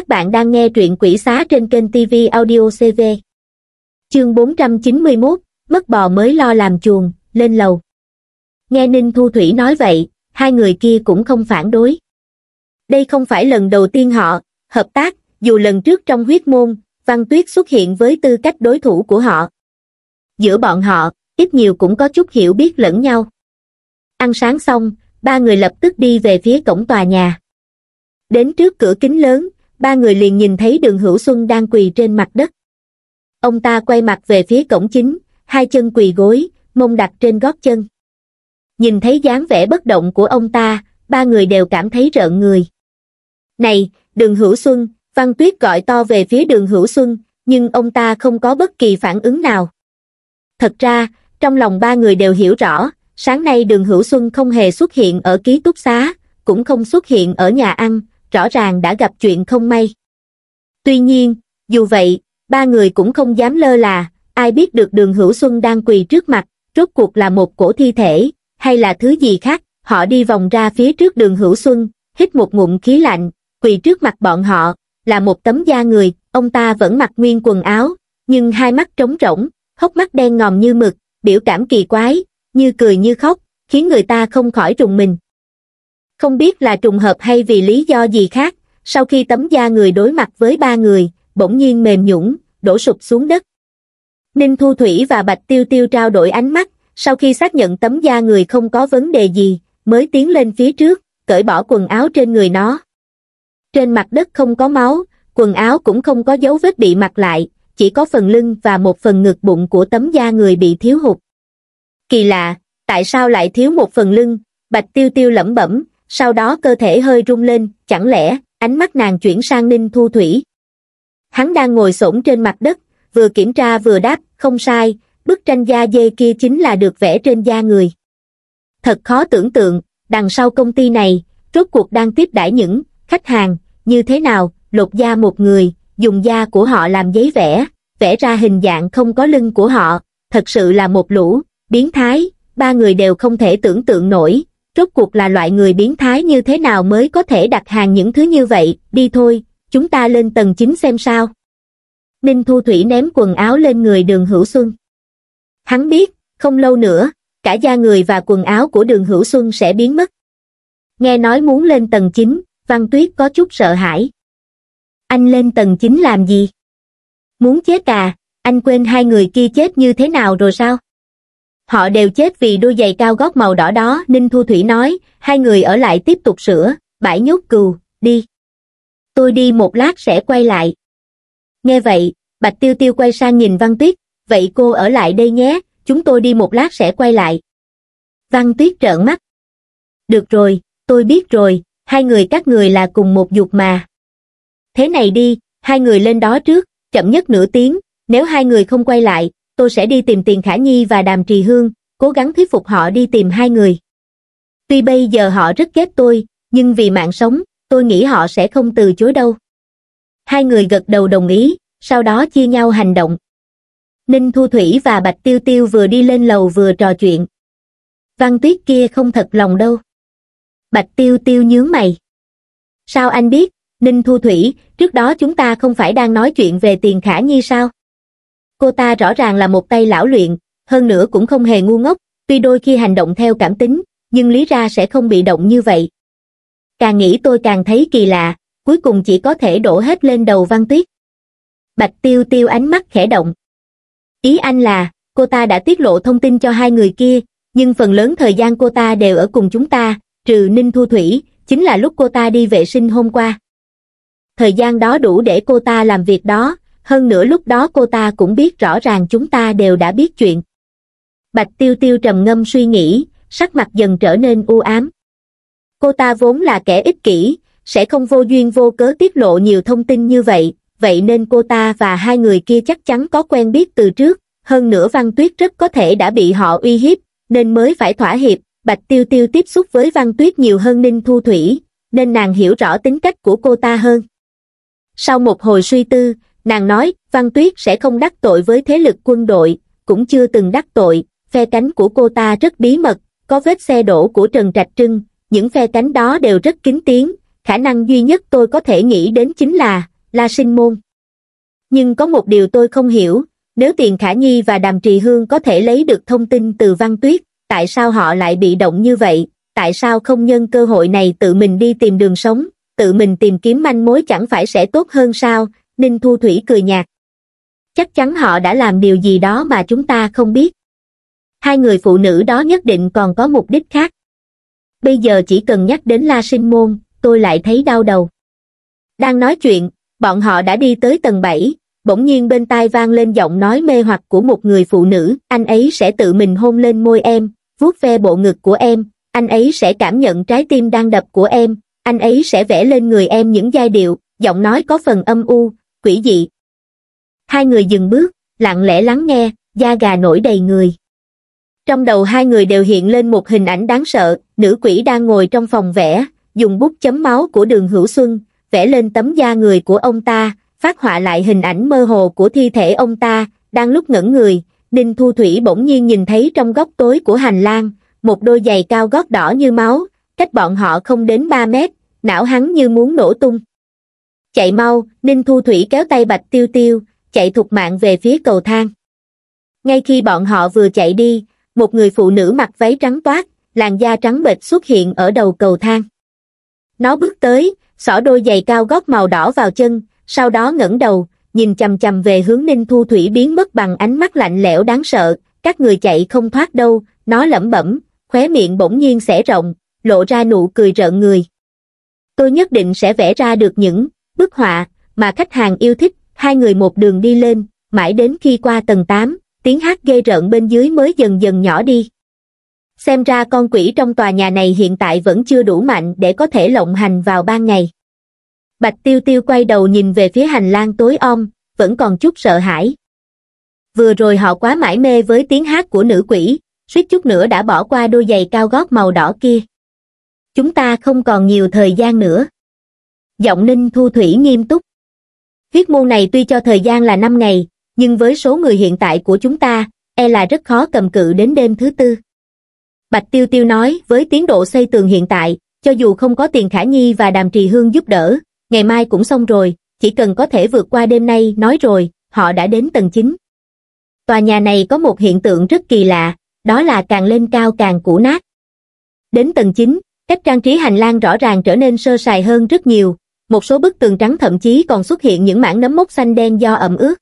Các bạn đang nghe truyện quỷ xá trên kênh TV Audio CV. Chương 491, mất bò mới lo làm chuồng, lên lầu. Nghe Ninh Thu Thủy nói vậy, hai người kia cũng không phản đối. Đây không phải lần đầu tiên họ, hợp tác, dù lần trước trong huyết môn, Văn Tuyết xuất hiện với tư cách đối thủ của họ. Giữa bọn họ, ít nhiều cũng có chút hiểu biết lẫn nhau. Ăn sáng xong, ba người lập tức đi về phía cổng tòa nhà. Đến trước cửa kính lớn, ba người liền nhìn thấy đường hữu xuân đang quỳ trên mặt đất. Ông ta quay mặt về phía cổng chính, hai chân quỳ gối, mông đặt trên gót chân. Nhìn thấy dáng vẻ bất động của ông ta, ba người đều cảm thấy rợn người. Này, đường hữu xuân, Văn Tuyết gọi to về phía đường hữu xuân, nhưng ông ta không có bất kỳ phản ứng nào. Thật ra, trong lòng ba người đều hiểu rõ, sáng nay đường hữu xuân không hề xuất hiện ở ký túc xá, cũng không xuất hiện ở nhà ăn, rõ ràng đã gặp chuyện không may. Tuy nhiên, dù vậy, ba người cũng không dám lơ là, ai biết được đường hữu xuân đang quỳ trước mặt, rốt cuộc là một cổ thi thể, hay là thứ gì khác, họ đi vòng ra phía trước đường hữu xuân, hít một ngụm khí lạnh, quỳ trước mặt bọn họ, là một tấm da người, ông ta vẫn mặc nguyên quần áo, nhưng hai mắt trống rỗng, hốc mắt đen ngòm như mực, biểu cảm kỳ quái, như cười như khóc, khiến người ta không khỏi trùng mình không biết là trùng hợp hay vì lý do gì khác sau khi tấm da người đối mặt với ba người bỗng nhiên mềm nhũng đổ sụp xuống đất ninh thu thủy và bạch tiêu tiêu trao đổi ánh mắt sau khi xác nhận tấm da người không có vấn đề gì mới tiến lên phía trước cởi bỏ quần áo trên người nó trên mặt đất không có máu quần áo cũng không có dấu vết bị mặc lại chỉ có phần lưng và một phần ngực bụng của tấm da người bị thiếu hụt kỳ lạ tại sao lại thiếu một phần lưng bạch tiêu tiêu lẩm bẩm sau đó cơ thể hơi rung lên, chẳng lẽ, ánh mắt nàng chuyển sang Ninh Thu Thủy. Hắn đang ngồi xổm trên mặt đất, vừa kiểm tra vừa đáp, không sai, bức tranh da dê kia chính là được vẽ trên da người. Thật khó tưởng tượng, đằng sau công ty này, rốt cuộc đang tiếp đãi những khách hàng, như thế nào, lột da một người, dùng da của họ làm giấy vẽ, vẽ ra hình dạng không có lưng của họ, thật sự là một lũ, biến thái, ba người đều không thể tưởng tượng nổi, rốt cuộc là loại người biến thái như thế nào mới có thể đặt hàng những thứ như vậy, đi thôi, chúng ta lên tầng 9 xem sao. Ninh Thu Thủy ném quần áo lên người đường Hữu Xuân. Hắn biết, không lâu nữa, cả da người và quần áo của đường Hữu Xuân sẽ biến mất. Nghe nói muốn lên tầng 9, Văn Tuyết có chút sợ hãi. Anh lên tầng 9 làm gì? Muốn chết à, anh quên hai người kia chết như thế nào rồi sao? họ đều chết vì đôi giày cao gót màu đỏ đó ninh thu thủy nói hai người ở lại tiếp tục sửa bãi nhốt cừu đi tôi đi một lát sẽ quay lại nghe vậy bạch tiêu tiêu quay sang nhìn văn tuyết vậy cô ở lại đây nhé chúng tôi đi một lát sẽ quay lại văn tuyết trợn mắt được rồi tôi biết rồi hai người các người là cùng một dục mà thế này đi hai người lên đó trước chậm nhất nửa tiếng nếu hai người không quay lại tôi sẽ đi tìm Tiền Khả Nhi và Đàm Trì Hương, cố gắng thuyết phục họ đi tìm hai người. Tuy bây giờ họ rất ghét tôi, nhưng vì mạng sống, tôi nghĩ họ sẽ không từ chối đâu. Hai người gật đầu đồng ý, sau đó chia nhau hành động. Ninh Thu Thủy và Bạch Tiêu Tiêu vừa đi lên lầu vừa trò chuyện. Văn tuyết kia không thật lòng đâu. Bạch Tiêu Tiêu nhướng mày. Sao anh biết, Ninh Thu Thủy, trước đó chúng ta không phải đang nói chuyện về tiền khả nhi sao? Cô ta rõ ràng là một tay lão luyện, hơn nữa cũng không hề ngu ngốc, tuy đôi khi hành động theo cảm tính, nhưng lý ra sẽ không bị động như vậy. Càng nghĩ tôi càng thấy kỳ lạ, cuối cùng chỉ có thể đổ hết lên đầu văn tuyết. Bạch tiêu tiêu ánh mắt khẽ động. Ý anh là, cô ta đã tiết lộ thông tin cho hai người kia, nhưng phần lớn thời gian cô ta đều ở cùng chúng ta, trừ Ninh Thu Thủy, chính là lúc cô ta đi vệ sinh hôm qua. Thời gian đó đủ để cô ta làm việc đó, hơn nữa lúc đó cô ta cũng biết rõ ràng chúng ta đều đã biết chuyện bạch tiêu tiêu trầm ngâm suy nghĩ sắc mặt dần trở nên u ám cô ta vốn là kẻ ích kỷ sẽ không vô duyên vô cớ tiết lộ nhiều thông tin như vậy vậy nên cô ta và hai người kia chắc chắn có quen biết từ trước hơn nữa văn tuyết rất có thể đã bị họ uy hiếp nên mới phải thỏa hiệp bạch tiêu tiêu tiếp xúc với văn tuyết nhiều hơn ninh thu thủy nên nàng hiểu rõ tính cách của cô ta hơn sau một hồi suy tư nàng nói văn tuyết sẽ không đắc tội với thế lực quân đội cũng chưa từng đắc tội phe cánh của cô ta rất bí mật có vết xe đổ của trần trạch trưng những phe cánh đó đều rất kín tiếng khả năng duy nhất tôi có thể nghĩ đến chính là la sinh môn nhưng có một điều tôi không hiểu nếu tiền khả nhi và đàm trì hương có thể lấy được thông tin từ văn tuyết tại sao họ lại bị động như vậy tại sao không nhân cơ hội này tự mình đi tìm đường sống tự mình tìm kiếm manh mối chẳng phải sẽ tốt hơn sao Ninh thu thủy cười nhạt chắc chắn họ đã làm điều gì đó mà chúng ta không biết hai người phụ nữ đó nhất định còn có mục đích khác bây giờ chỉ cần nhắc đến la sinh môn tôi lại thấy đau đầu đang nói chuyện bọn họ đã đi tới tầng bảy bỗng nhiên bên tai vang lên giọng nói mê hoặc của một người phụ nữ anh ấy sẽ tự mình hôn lên môi em vuốt ve bộ ngực của em anh ấy sẽ cảm nhận trái tim đang đập của em anh ấy sẽ vẽ lên người em những giai điệu giọng nói có phần âm u quỷ dị. Hai người dừng bước, lặng lẽ lắng nghe, da gà nổi đầy người. Trong đầu hai người đều hiện lên một hình ảnh đáng sợ, nữ quỷ đang ngồi trong phòng vẽ, dùng bút chấm máu của đường hữu xuân, vẽ lên tấm da người của ông ta, phát họa lại hình ảnh mơ hồ của thi thể ông ta, đang lúc ngẩn người, Ninh Thu Thủy bỗng nhiên nhìn thấy trong góc tối của hành lang, một đôi giày cao gót đỏ như máu, cách bọn họ không đến 3 mét, não hắn như muốn nổ tung chạy mau ninh thu thủy kéo tay bạch tiêu tiêu chạy thục mạng về phía cầu thang ngay khi bọn họ vừa chạy đi một người phụ nữ mặc váy trắng toát làn da trắng bệch xuất hiện ở đầu cầu thang nó bước tới xỏ đôi giày cao gót màu đỏ vào chân sau đó ngẩng đầu nhìn chầm chầm về hướng ninh thu thủy biến mất bằng ánh mắt lạnh lẽo đáng sợ các người chạy không thoát đâu nó lẩm bẩm khóe miệng bỗng nhiên xẻ rộng lộ ra nụ cười rợn người tôi nhất định sẽ vẽ ra được những bức họa mà khách hàng yêu thích, hai người một đường đi lên, mãi đến khi qua tầng 8, tiếng hát ghê rợn bên dưới mới dần dần nhỏ đi. Xem ra con quỷ trong tòa nhà này hiện tại vẫn chưa đủ mạnh để có thể lộng hành vào ban ngày. Bạch Tiêu Tiêu quay đầu nhìn về phía hành lang tối om, vẫn còn chút sợ hãi. Vừa rồi họ quá mải mê với tiếng hát của nữ quỷ, suýt chút nữa đã bỏ qua đôi giày cao gót màu đỏ kia. Chúng ta không còn nhiều thời gian nữa giọng ninh thu thủy nghiêm túc viết môn này tuy cho thời gian là năm ngày nhưng với số người hiện tại của chúng ta e là rất khó cầm cự đến đêm thứ tư bạch tiêu tiêu nói với tiến độ xây tường hiện tại cho dù không có tiền khả nhi và đàm trì hương giúp đỡ ngày mai cũng xong rồi chỉ cần có thể vượt qua đêm nay nói rồi họ đã đến tầng chín tòa nhà này có một hiện tượng rất kỳ lạ đó là càng lên cao càng cũ nát đến tầng chín cách trang trí hành lang rõ ràng trở nên sơ sài hơn rất nhiều một số bức tường trắng thậm chí còn xuất hiện những mảng nấm mốc xanh đen do ẩm ướt.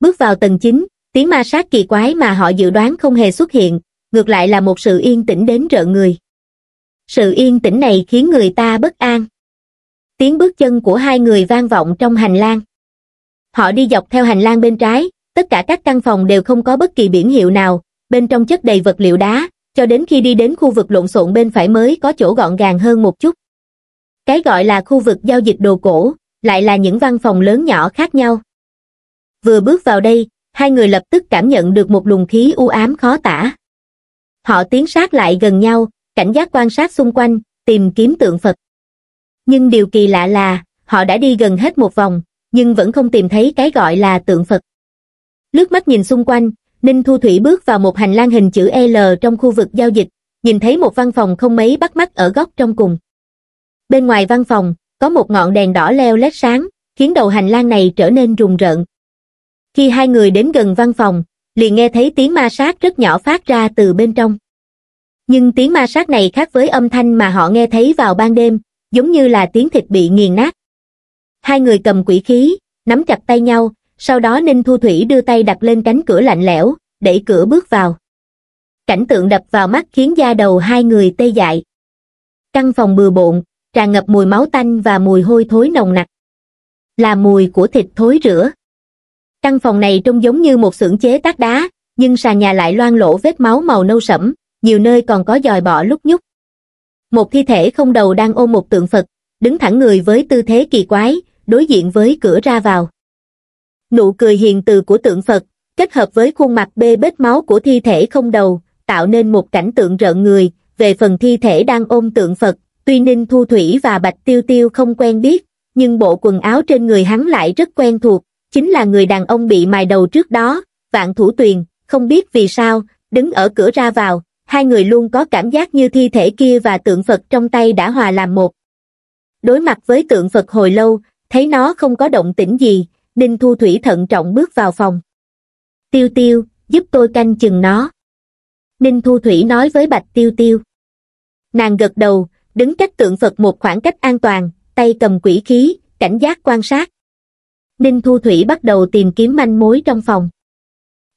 Bước vào tầng 9, tiếng ma sát kỳ quái mà họ dự đoán không hề xuất hiện, ngược lại là một sự yên tĩnh đến rợn người. Sự yên tĩnh này khiến người ta bất an. Tiếng bước chân của hai người vang vọng trong hành lang. Họ đi dọc theo hành lang bên trái, tất cả các căn phòng đều không có bất kỳ biển hiệu nào, bên trong chất đầy vật liệu đá, cho đến khi đi đến khu vực lộn xộn bên phải mới có chỗ gọn gàng hơn một chút cái gọi là khu vực giao dịch đồ cổ lại là những văn phòng lớn nhỏ khác nhau vừa bước vào đây hai người lập tức cảm nhận được một luồng khí u ám khó tả họ tiến sát lại gần nhau cảnh giác quan sát xung quanh tìm kiếm tượng phật nhưng điều kỳ lạ là họ đã đi gần hết một vòng nhưng vẫn không tìm thấy cái gọi là tượng phật lướt mắt nhìn xung quanh ninh thu thủy bước vào một hành lang hình chữ l trong khu vực giao dịch nhìn thấy một văn phòng không mấy bắt mắt ở góc trong cùng bên ngoài văn phòng có một ngọn đèn đỏ leo lét sáng khiến đầu hành lang này trở nên rùng rợn khi hai người đến gần văn phòng liền nghe thấy tiếng ma sát rất nhỏ phát ra từ bên trong nhưng tiếng ma sát này khác với âm thanh mà họ nghe thấy vào ban đêm giống như là tiếng thịt bị nghiền nát hai người cầm quỷ khí nắm chặt tay nhau sau đó ninh thu thủy đưa tay đặt lên cánh cửa lạnh lẽo đẩy cửa bước vào cảnh tượng đập vào mắt khiến da đầu hai người tê dại căn phòng bừa bộn tràn ngập mùi máu tanh và mùi hôi thối nồng nặc. Là mùi của thịt thối rửa. Căn phòng này trông giống như một xưởng chế tác đá, nhưng sàn nhà lại loang lổ vết máu màu nâu sẫm, nhiều nơi còn có dòi bọ lúc nhúc. Một thi thể không đầu đang ôm một tượng Phật, đứng thẳng người với tư thế kỳ quái, đối diện với cửa ra vào. Nụ cười hiền từ của tượng Phật, kết hợp với khuôn mặt bê bết máu của thi thể không đầu, tạo nên một cảnh tượng rợn người, về phần thi thể đang ôm tượng Phật, tuy Ninh Thu Thủy và Bạch Tiêu Tiêu không quen biết, nhưng bộ quần áo trên người hắn lại rất quen thuộc, chính là người đàn ông bị mài đầu trước đó, vạn thủ tuyền, không biết vì sao, đứng ở cửa ra vào, hai người luôn có cảm giác như thi thể kia và tượng Phật trong tay đã hòa làm một. Đối mặt với tượng Phật hồi lâu, thấy nó không có động tĩnh gì, Ninh Thu Thủy thận trọng bước vào phòng. Tiêu Tiêu, giúp tôi canh chừng nó. Ninh Thu Thủy nói với Bạch Tiêu Tiêu. Nàng gật đầu, đứng cách tượng Phật một khoảng cách an toàn, tay cầm quỷ khí, cảnh giác quan sát. Ninh Thu Thủy bắt đầu tìm kiếm manh mối trong phòng.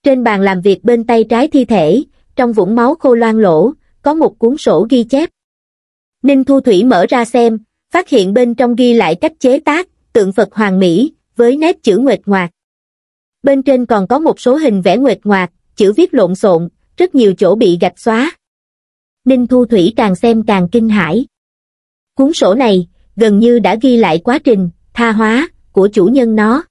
Trên bàn làm việc bên tay trái thi thể, trong vũng máu khô loang lỗ, có một cuốn sổ ghi chép. Ninh Thu Thủy mở ra xem, phát hiện bên trong ghi lại cách chế tác, tượng Phật Hoàng Mỹ, với nét chữ nguyệt ngoạc. Bên trên còn có một số hình vẽ nguyệt ngoạc, chữ viết lộn xộn, rất nhiều chỗ bị gạch xóa ninh Thu Thủy càng xem càng kinh hãi. Cuốn sổ này, gần như đã ghi lại quá trình, tha hóa, của chủ nhân nó.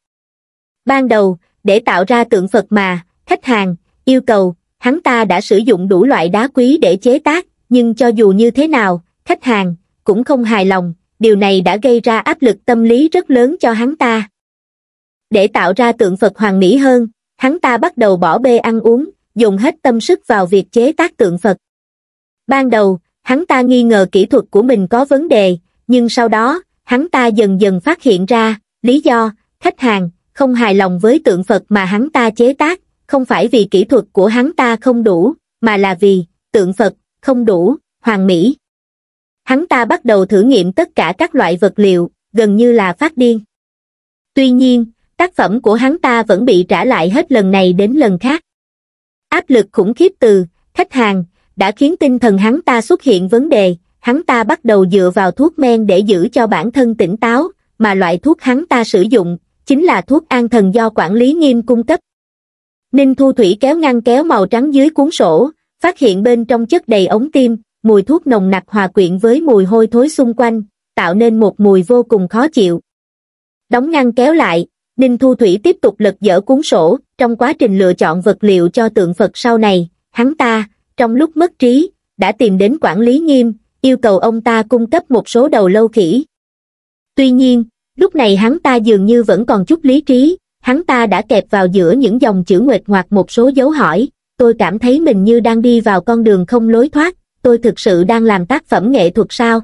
Ban đầu, để tạo ra tượng Phật mà, khách hàng, yêu cầu, hắn ta đã sử dụng đủ loại đá quý để chế tác, nhưng cho dù như thế nào, khách hàng, cũng không hài lòng, điều này đã gây ra áp lực tâm lý rất lớn cho hắn ta. Để tạo ra tượng Phật hoàn mỹ hơn, hắn ta bắt đầu bỏ bê ăn uống, dùng hết tâm sức vào việc chế tác tượng Phật. Ban đầu, hắn ta nghi ngờ kỹ thuật của mình có vấn đề, nhưng sau đó, hắn ta dần dần phát hiện ra, lý do, khách hàng, không hài lòng với tượng Phật mà hắn ta chế tác, không phải vì kỹ thuật của hắn ta không đủ, mà là vì, tượng Phật, không đủ, hoàn mỹ. Hắn ta bắt đầu thử nghiệm tất cả các loại vật liệu, gần như là phát điên. Tuy nhiên, tác phẩm của hắn ta vẫn bị trả lại hết lần này đến lần khác. Áp lực khủng khiếp từ, khách hàng, đã khiến tinh thần hắn ta xuất hiện vấn đề, hắn ta bắt đầu dựa vào thuốc men để giữ cho bản thân tỉnh táo, mà loại thuốc hắn ta sử dụng, chính là thuốc an thần do quản lý nghiêm cung cấp. Ninh Thu Thủy kéo ngăn kéo màu trắng dưới cuốn sổ, phát hiện bên trong chất đầy ống tim, mùi thuốc nồng nặc hòa quyện với mùi hôi thối xung quanh, tạo nên một mùi vô cùng khó chịu. Đóng ngăn kéo lại, Ninh Thu Thủy tiếp tục lật dở cuốn sổ, trong quá trình lựa chọn vật liệu cho tượng Phật sau này, hắn ta, trong lúc mất trí, đã tìm đến quản lý nghiêm, yêu cầu ông ta cung cấp một số đầu lâu khỉ. Tuy nhiên, lúc này hắn ta dường như vẫn còn chút lý trí, hắn ta đã kẹp vào giữa những dòng chữ nguệt ngoạc một số dấu hỏi, tôi cảm thấy mình như đang đi vào con đường không lối thoát, tôi thực sự đang làm tác phẩm nghệ thuật sao?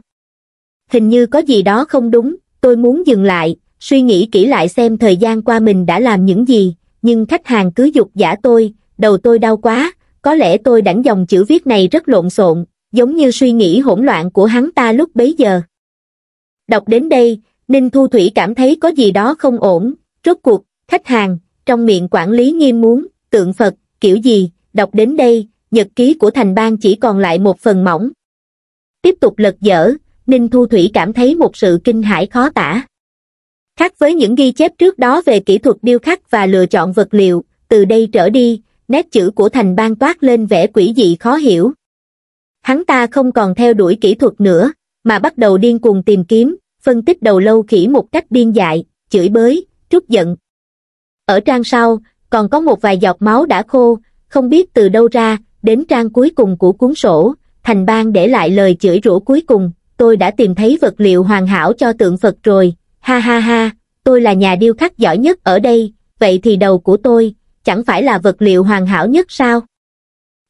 Hình như có gì đó không đúng, tôi muốn dừng lại, suy nghĩ kỹ lại xem thời gian qua mình đã làm những gì, nhưng khách hàng cứ dục giả tôi, đầu tôi đau quá, có lẽ tôi đảnh dòng chữ viết này rất lộn xộn, giống như suy nghĩ hỗn loạn của hắn ta lúc bấy giờ. Đọc đến đây, Ninh Thu Thủy cảm thấy có gì đó không ổn, rốt cuộc, khách hàng, trong miệng quản lý nghiêm muốn, tượng Phật, kiểu gì, đọc đến đây, nhật ký của thành bang chỉ còn lại một phần mỏng. Tiếp tục lật dở, Ninh Thu Thủy cảm thấy một sự kinh hãi khó tả. Khác với những ghi chép trước đó về kỹ thuật điêu khắc và lựa chọn vật liệu, từ đây trở đi, nét chữ của thành bang toát lên vẻ quỷ dị khó hiểu. Hắn ta không còn theo đuổi kỹ thuật nữa, mà bắt đầu điên cuồng tìm kiếm, phân tích đầu lâu khỉ một cách điên dại, chửi bới, trút giận. Ở trang sau, còn có một vài giọt máu đã khô, không biết từ đâu ra, đến trang cuối cùng của cuốn sổ, thành bang để lại lời chửi rủa cuối cùng, tôi đã tìm thấy vật liệu hoàn hảo cho tượng Phật rồi, ha ha ha, tôi là nhà điêu khắc giỏi nhất ở đây, vậy thì đầu của tôi, chẳng phải là vật liệu hoàn hảo nhất sao?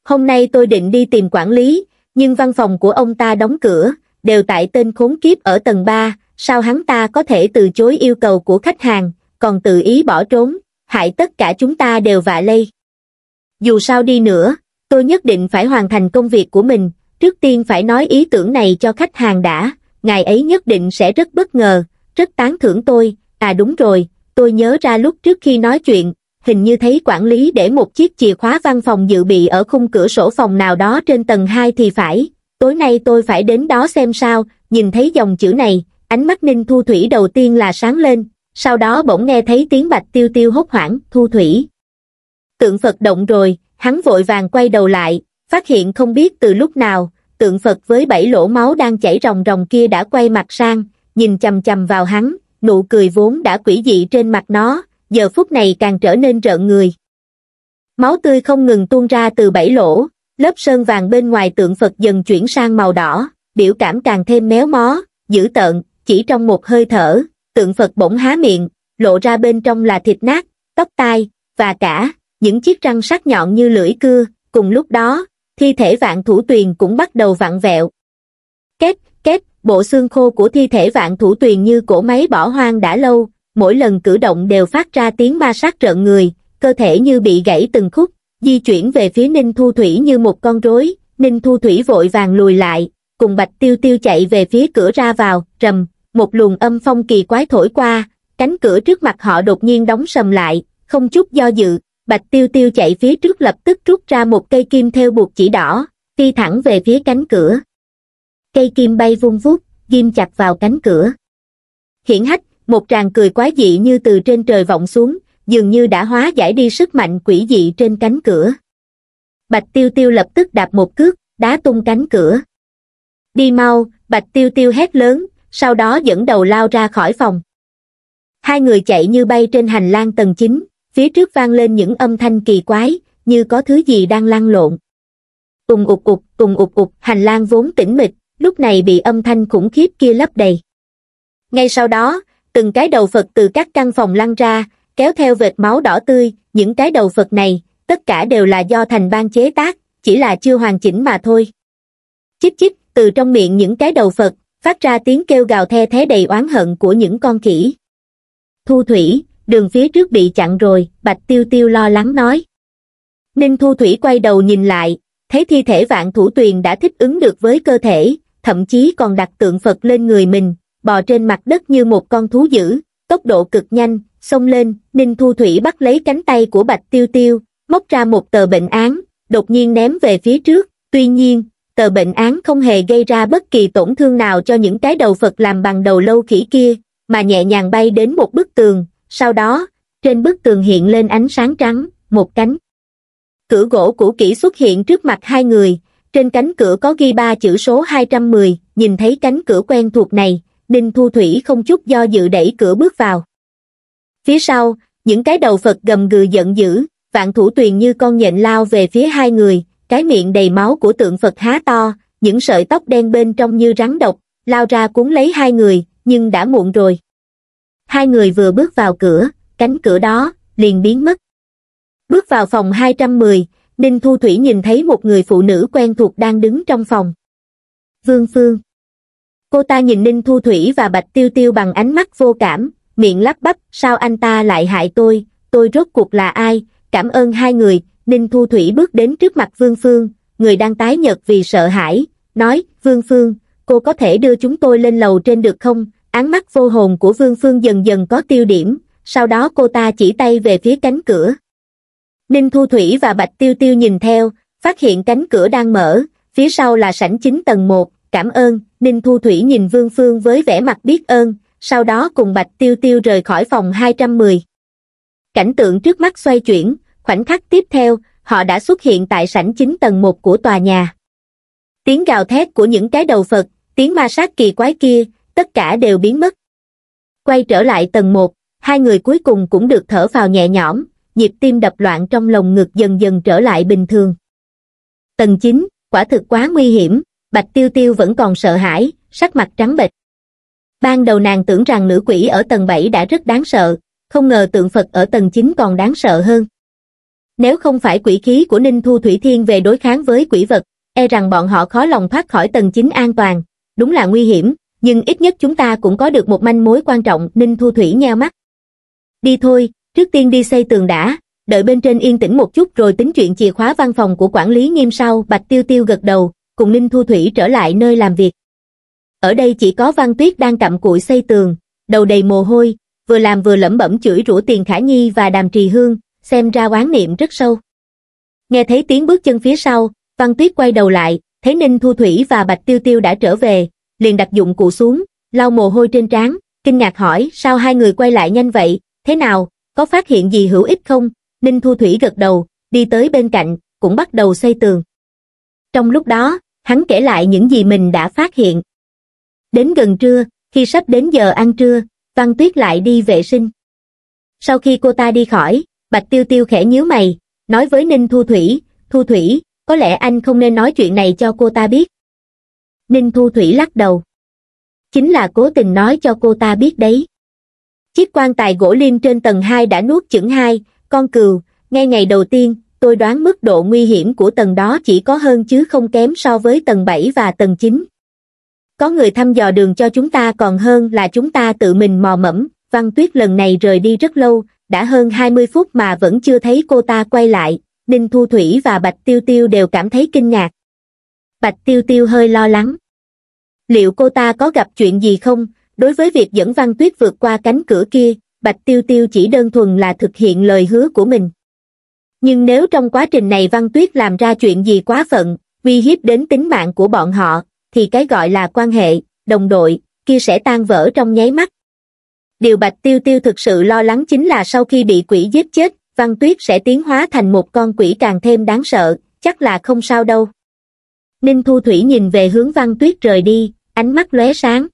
Hôm nay tôi định đi tìm quản lý, nhưng văn phòng của ông ta đóng cửa, đều tại tên khốn kiếp ở tầng 3, sao hắn ta có thể từ chối yêu cầu của khách hàng, còn tự ý bỏ trốn, hại tất cả chúng ta đều vạ lây. Dù sao đi nữa, tôi nhất định phải hoàn thành công việc của mình, trước tiên phải nói ý tưởng này cho khách hàng đã, ngài ấy nhất định sẽ rất bất ngờ, rất tán thưởng tôi, à đúng rồi, tôi nhớ ra lúc trước khi nói chuyện, hình như thấy quản lý để một chiếc chìa khóa văn phòng dự bị ở khung cửa sổ phòng nào đó trên tầng 2 thì phải, tối nay tôi phải đến đó xem sao, nhìn thấy dòng chữ này, ánh mắt Ninh Thu Thủy đầu tiên là sáng lên, sau đó bỗng nghe thấy tiếng bạch tiêu tiêu hốt hoảng, Thu Thủy. Tượng Phật động rồi, hắn vội vàng quay đầu lại, phát hiện không biết từ lúc nào, tượng Phật với bảy lỗ máu đang chảy ròng ròng kia đã quay mặt sang, nhìn chầm chầm vào hắn, nụ cười vốn đã quỷ dị trên mặt nó, giờ phút này càng trở nên rợn người. Máu tươi không ngừng tuôn ra từ bảy lỗ, lớp sơn vàng bên ngoài tượng Phật dần chuyển sang màu đỏ, biểu cảm càng thêm méo mó, dữ tợn, chỉ trong một hơi thở, tượng Phật bỗng há miệng, lộ ra bên trong là thịt nát, tóc tai, và cả, những chiếc răng sắc nhọn như lưỡi cưa, cùng lúc đó, thi thể vạn thủ tuyền cũng bắt đầu vặn vẹo. Kết, kết, bộ xương khô của thi thể vạn thủ tuyền như cổ máy bỏ hoang đã lâu, mỗi lần cử động đều phát ra tiếng ma sát trợn người, cơ thể như bị gãy từng khúc, di chuyển về phía Ninh Thu Thủy như một con rối, Ninh Thu Thủy vội vàng lùi lại, cùng Bạch Tiêu Tiêu chạy về phía cửa ra vào, rầm, một luồng âm phong kỳ quái thổi qua, cánh cửa trước mặt họ đột nhiên đóng sầm lại, không chút do dự, Bạch Tiêu Tiêu chạy phía trước lập tức rút ra một cây kim theo buộc chỉ đỏ, phi thẳng về phía cánh cửa. Cây kim bay vung vút, ghim chặt vào cánh cửa. Hiển hách một tràng cười quái dị như từ trên trời vọng xuống, dường như đã hóa giải đi sức mạnh quỷ dị trên cánh cửa. Bạch Tiêu Tiêu lập tức đạp một cước, đá tung cánh cửa. Đi mau, Bạch Tiêu Tiêu hét lớn, sau đó dẫn đầu lao ra khỏi phòng. Hai người chạy như bay trên hành lang tầng 9, phía trước vang lên những âm thanh kỳ quái, như có thứ gì đang lăn lộn. Tùng ụt ụt, tùng ụt ụt, hành lang vốn tĩnh mịch, lúc này bị âm thanh khủng khiếp kia lấp đầy. Ngay sau đó, từng cái đầu Phật từ các căn phòng lăn ra, kéo theo vệt máu đỏ tươi, những cái đầu Phật này, tất cả đều là do thành ban chế tác, chỉ là chưa hoàn chỉnh mà thôi. Chíp chíp, từ trong miệng những cái đầu Phật, phát ra tiếng kêu gào the thế đầy oán hận của những con khỉ. Thu Thủy, đường phía trước bị chặn rồi, Bạch Tiêu Tiêu lo lắng nói. Ninh Thu Thủy quay đầu nhìn lại, thấy thi thể vạn thủ tuyền đã thích ứng được với cơ thể, thậm chí còn đặt tượng Phật lên người mình, bò trên mặt đất như một con thú dữ, tốc độ cực nhanh, xông lên, Ninh Thu Thủy bắt lấy cánh tay của Bạch Tiêu Tiêu, móc ra một tờ bệnh án, đột nhiên ném về phía trước, tuy nhiên, tờ bệnh án không hề gây ra bất kỳ tổn thương nào cho những cái đầu Phật làm bằng đầu lâu khỉ kia, mà nhẹ nhàng bay đến một bức tường, sau đó, trên bức tường hiện lên ánh sáng trắng, một cánh. Cửa gỗ cũ kỹ xuất hiện trước mặt hai người, trên cánh cửa có ghi ba chữ số 210, nhìn thấy cánh cửa quen thuộc này, đinh thu thủy không chút do dự đẩy cửa bước vào phía sau những cái đầu phật gầm gừ giận dữ vạn thủ tuyền như con nhện lao về phía hai người cái miệng đầy máu của tượng phật há to những sợi tóc đen bên trong như rắn độc lao ra cuốn lấy hai người nhưng đã muộn rồi hai người vừa bước vào cửa cánh cửa đó liền biến mất bước vào phòng 210, Đinh thu thủy nhìn thấy một người phụ nữ quen thuộc đang đứng trong phòng vương phương cô ta nhìn ninh thu thủy và bạch tiêu tiêu bằng ánh mắt vô cảm miệng lắp bắp sao anh ta lại hại tôi tôi rốt cuộc là ai cảm ơn hai người ninh thu thủy bước đến trước mặt vương phương người đang tái nhợt vì sợ hãi nói vương phương cô có thể đưa chúng tôi lên lầu trên được không ánh mắt vô hồn của vương phương dần dần có tiêu điểm sau đó cô ta chỉ tay về phía cánh cửa ninh thu thủy và bạch tiêu tiêu nhìn theo phát hiện cánh cửa đang mở phía sau là sảnh chính tầng một cảm ơn, Ninh Thu Thủy nhìn Vương Phương với vẻ mặt biết ơn, sau đó cùng Bạch Tiêu Tiêu rời khỏi phòng 210. Cảnh tượng trước mắt xoay chuyển, khoảnh khắc tiếp theo, họ đã xuất hiện tại sảnh chính tầng 1 của tòa nhà. Tiếng gào thét của những cái đầu Phật, tiếng ma sát kỳ quái kia, tất cả đều biến mất. Quay trở lại tầng 1, hai người cuối cùng cũng được thở vào nhẹ nhõm, nhịp tim đập loạn trong lồng ngực dần dần trở lại bình thường. Tầng 9, quả thực quá nguy hiểm, bạch tiêu tiêu vẫn còn sợ hãi sắc mặt trắng bệch ban đầu nàng tưởng rằng nữ quỷ ở tầng bảy đã rất đáng sợ không ngờ tượng phật ở tầng chín còn đáng sợ hơn nếu không phải quỷ khí của ninh thu thủy thiên về đối kháng với quỷ vật e rằng bọn họ khó lòng thoát khỏi tầng chín an toàn đúng là nguy hiểm nhưng ít nhất chúng ta cũng có được một manh mối quan trọng ninh thu thủy nheo mắt đi thôi trước tiên đi xây tường đã đợi bên trên yên tĩnh một chút rồi tính chuyện chìa khóa văn phòng của quản lý nghiêm sau bạch tiêu tiêu gật đầu cùng Ninh Thu Thủy trở lại nơi làm việc. Ở đây chỉ có Văn Tuyết đang cặm cụi xây tường, đầu đầy mồ hôi, vừa làm vừa lẩm bẩm chửi rủa tiền Khả Nhi và Đàm Trì Hương, xem ra oán niệm rất sâu. Nghe thấy tiếng bước chân phía sau, Văn Tuyết quay đầu lại, thấy Ninh Thu Thủy và Bạch Tiêu Tiêu đã trở về, liền đặt dụng cụ xuống, lau mồ hôi trên trán, kinh ngạc hỏi sao hai người quay lại nhanh vậy, thế nào, có phát hiện gì hữu ích không? Ninh Thu Thủy gật đầu, đi tới bên cạnh, cũng bắt đầu xây tường. Trong lúc đó, hắn kể lại những gì mình đã phát hiện. Đến gần trưa, khi sắp đến giờ ăn trưa, Văn Tuyết lại đi vệ sinh. Sau khi cô ta đi khỏi, Bạch Tiêu Tiêu khẽ nhíu mày, nói với Ninh Thu Thủy, Thu Thủy, có lẽ anh không nên nói chuyện này cho cô ta biết. Ninh Thu Thủy lắc đầu. Chính là cố tình nói cho cô ta biết đấy. Chiếc quan tài gỗ liêm trên tầng 2 đã nuốt chửng hai, con cừu, ngay ngày đầu tiên, tôi đoán mức độ nguy hiểm của tầng đó chỉ có hơn chứ không kém so với tầng 7 và tầng 9. Có người thăm dò đường cho chúng ta còn hơn là chúng ta tự mình mò mẫm, Văn Tuyết lần này rời đi rất lâu, đã hơn 20 phút mà vẫn chưa thấy cô ta quay lại, Ninh Thu Thủy và Bạch Tiêu Tiêu đều cảm thấy kinh ngạc. Bạch Tiêu Tiêu hơi lo lắng. Liệu cô ta có gặp chuyện gì không? Đối với việc dẫn Văn Tuyết vượt qua cánh cửa kia, Bạch Tiêu Tiêu chỉ đơn thuần là thực hiện lời hứa của mình nhưng nếu trong quá trình này Văn Tuyết làm ra chuyện gì quá phận, uy hiếp đến tính mạng của bọn họ, thì cái gọi là quan hệ, đồng đội, kia sẽ tan vỡ trong nháy mắt. Điều Bạch Tiêu Tiêu thực sự lo lắng chính là sau khi bị quỷ giết chết, Văn Tuyết sẽ tiến hóa thành một con quỷ càng thêm đáng sợ, chắc là không sao đâu. Ninh Thu Thủy nhìn về hướng Văn Tuyết rời đi, ánh mắt lóe sáng.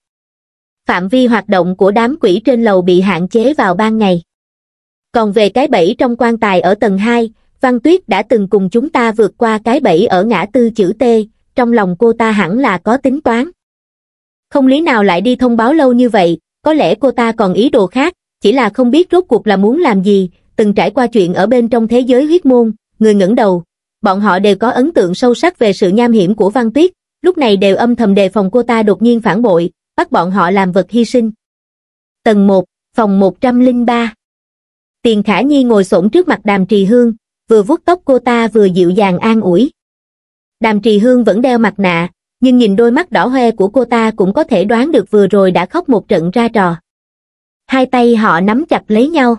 Phạm vi hoạt động của đám quỷ trên lầu bị hạn chế vào ban ngày còn về cái bẫy trong quan tài ở tầng hai văn tuyết đã từng cùng chúng ta vượt qua cái bẫy ở ngã tư chữ t trong lòng cô ta hẳn là có tính toán không lý nào lại đi thông báo lâu như vậy có lẽ cô ta còn ý đồ khác chỉ là không biết rốt cuộc là muốn làm gì từng trải qua chuyện ở bên trong thế giới huyết môn người ngẩng đầu bọn họ đều có ấn tượng sâu sắc về sự nham hiểm của văn tuyết lúc này đều âm thầm đề phòng cô ta đột nhiên phản bội bắt bọn họ làm vật hy sinh tầng một phòng một trăm linh ba tiền khả nhi ngồi xổm trước mặt đàm trì hương vừa vuốt tóc cô ta vừa dịu dàng an ủi đàm trì hương vẫn đeo mặt nạ nhưng nhìn đôi mắt đỏ hoe của cô ta cũng có thể đoán được vừa rồi đã khóc một trận ra trò hai tay họ nắm chặt lấy nhau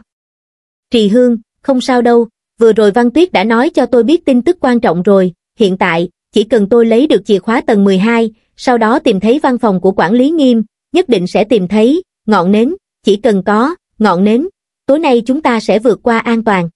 trì hương không sao đâu vừa rồi văn tuyết đã nói cho tôi biết tin tức quan trọng rồi hiện tại chỉ cần tôi lấy được chìa khóa tầng 12, sau đó tìm thấy văn phòng của quản lý nghiêm nhất định sẽ tìm thấy ngọn nến chỉ cần có ngọn nến tối nay chúng ta sẽ vượt qua an toàn.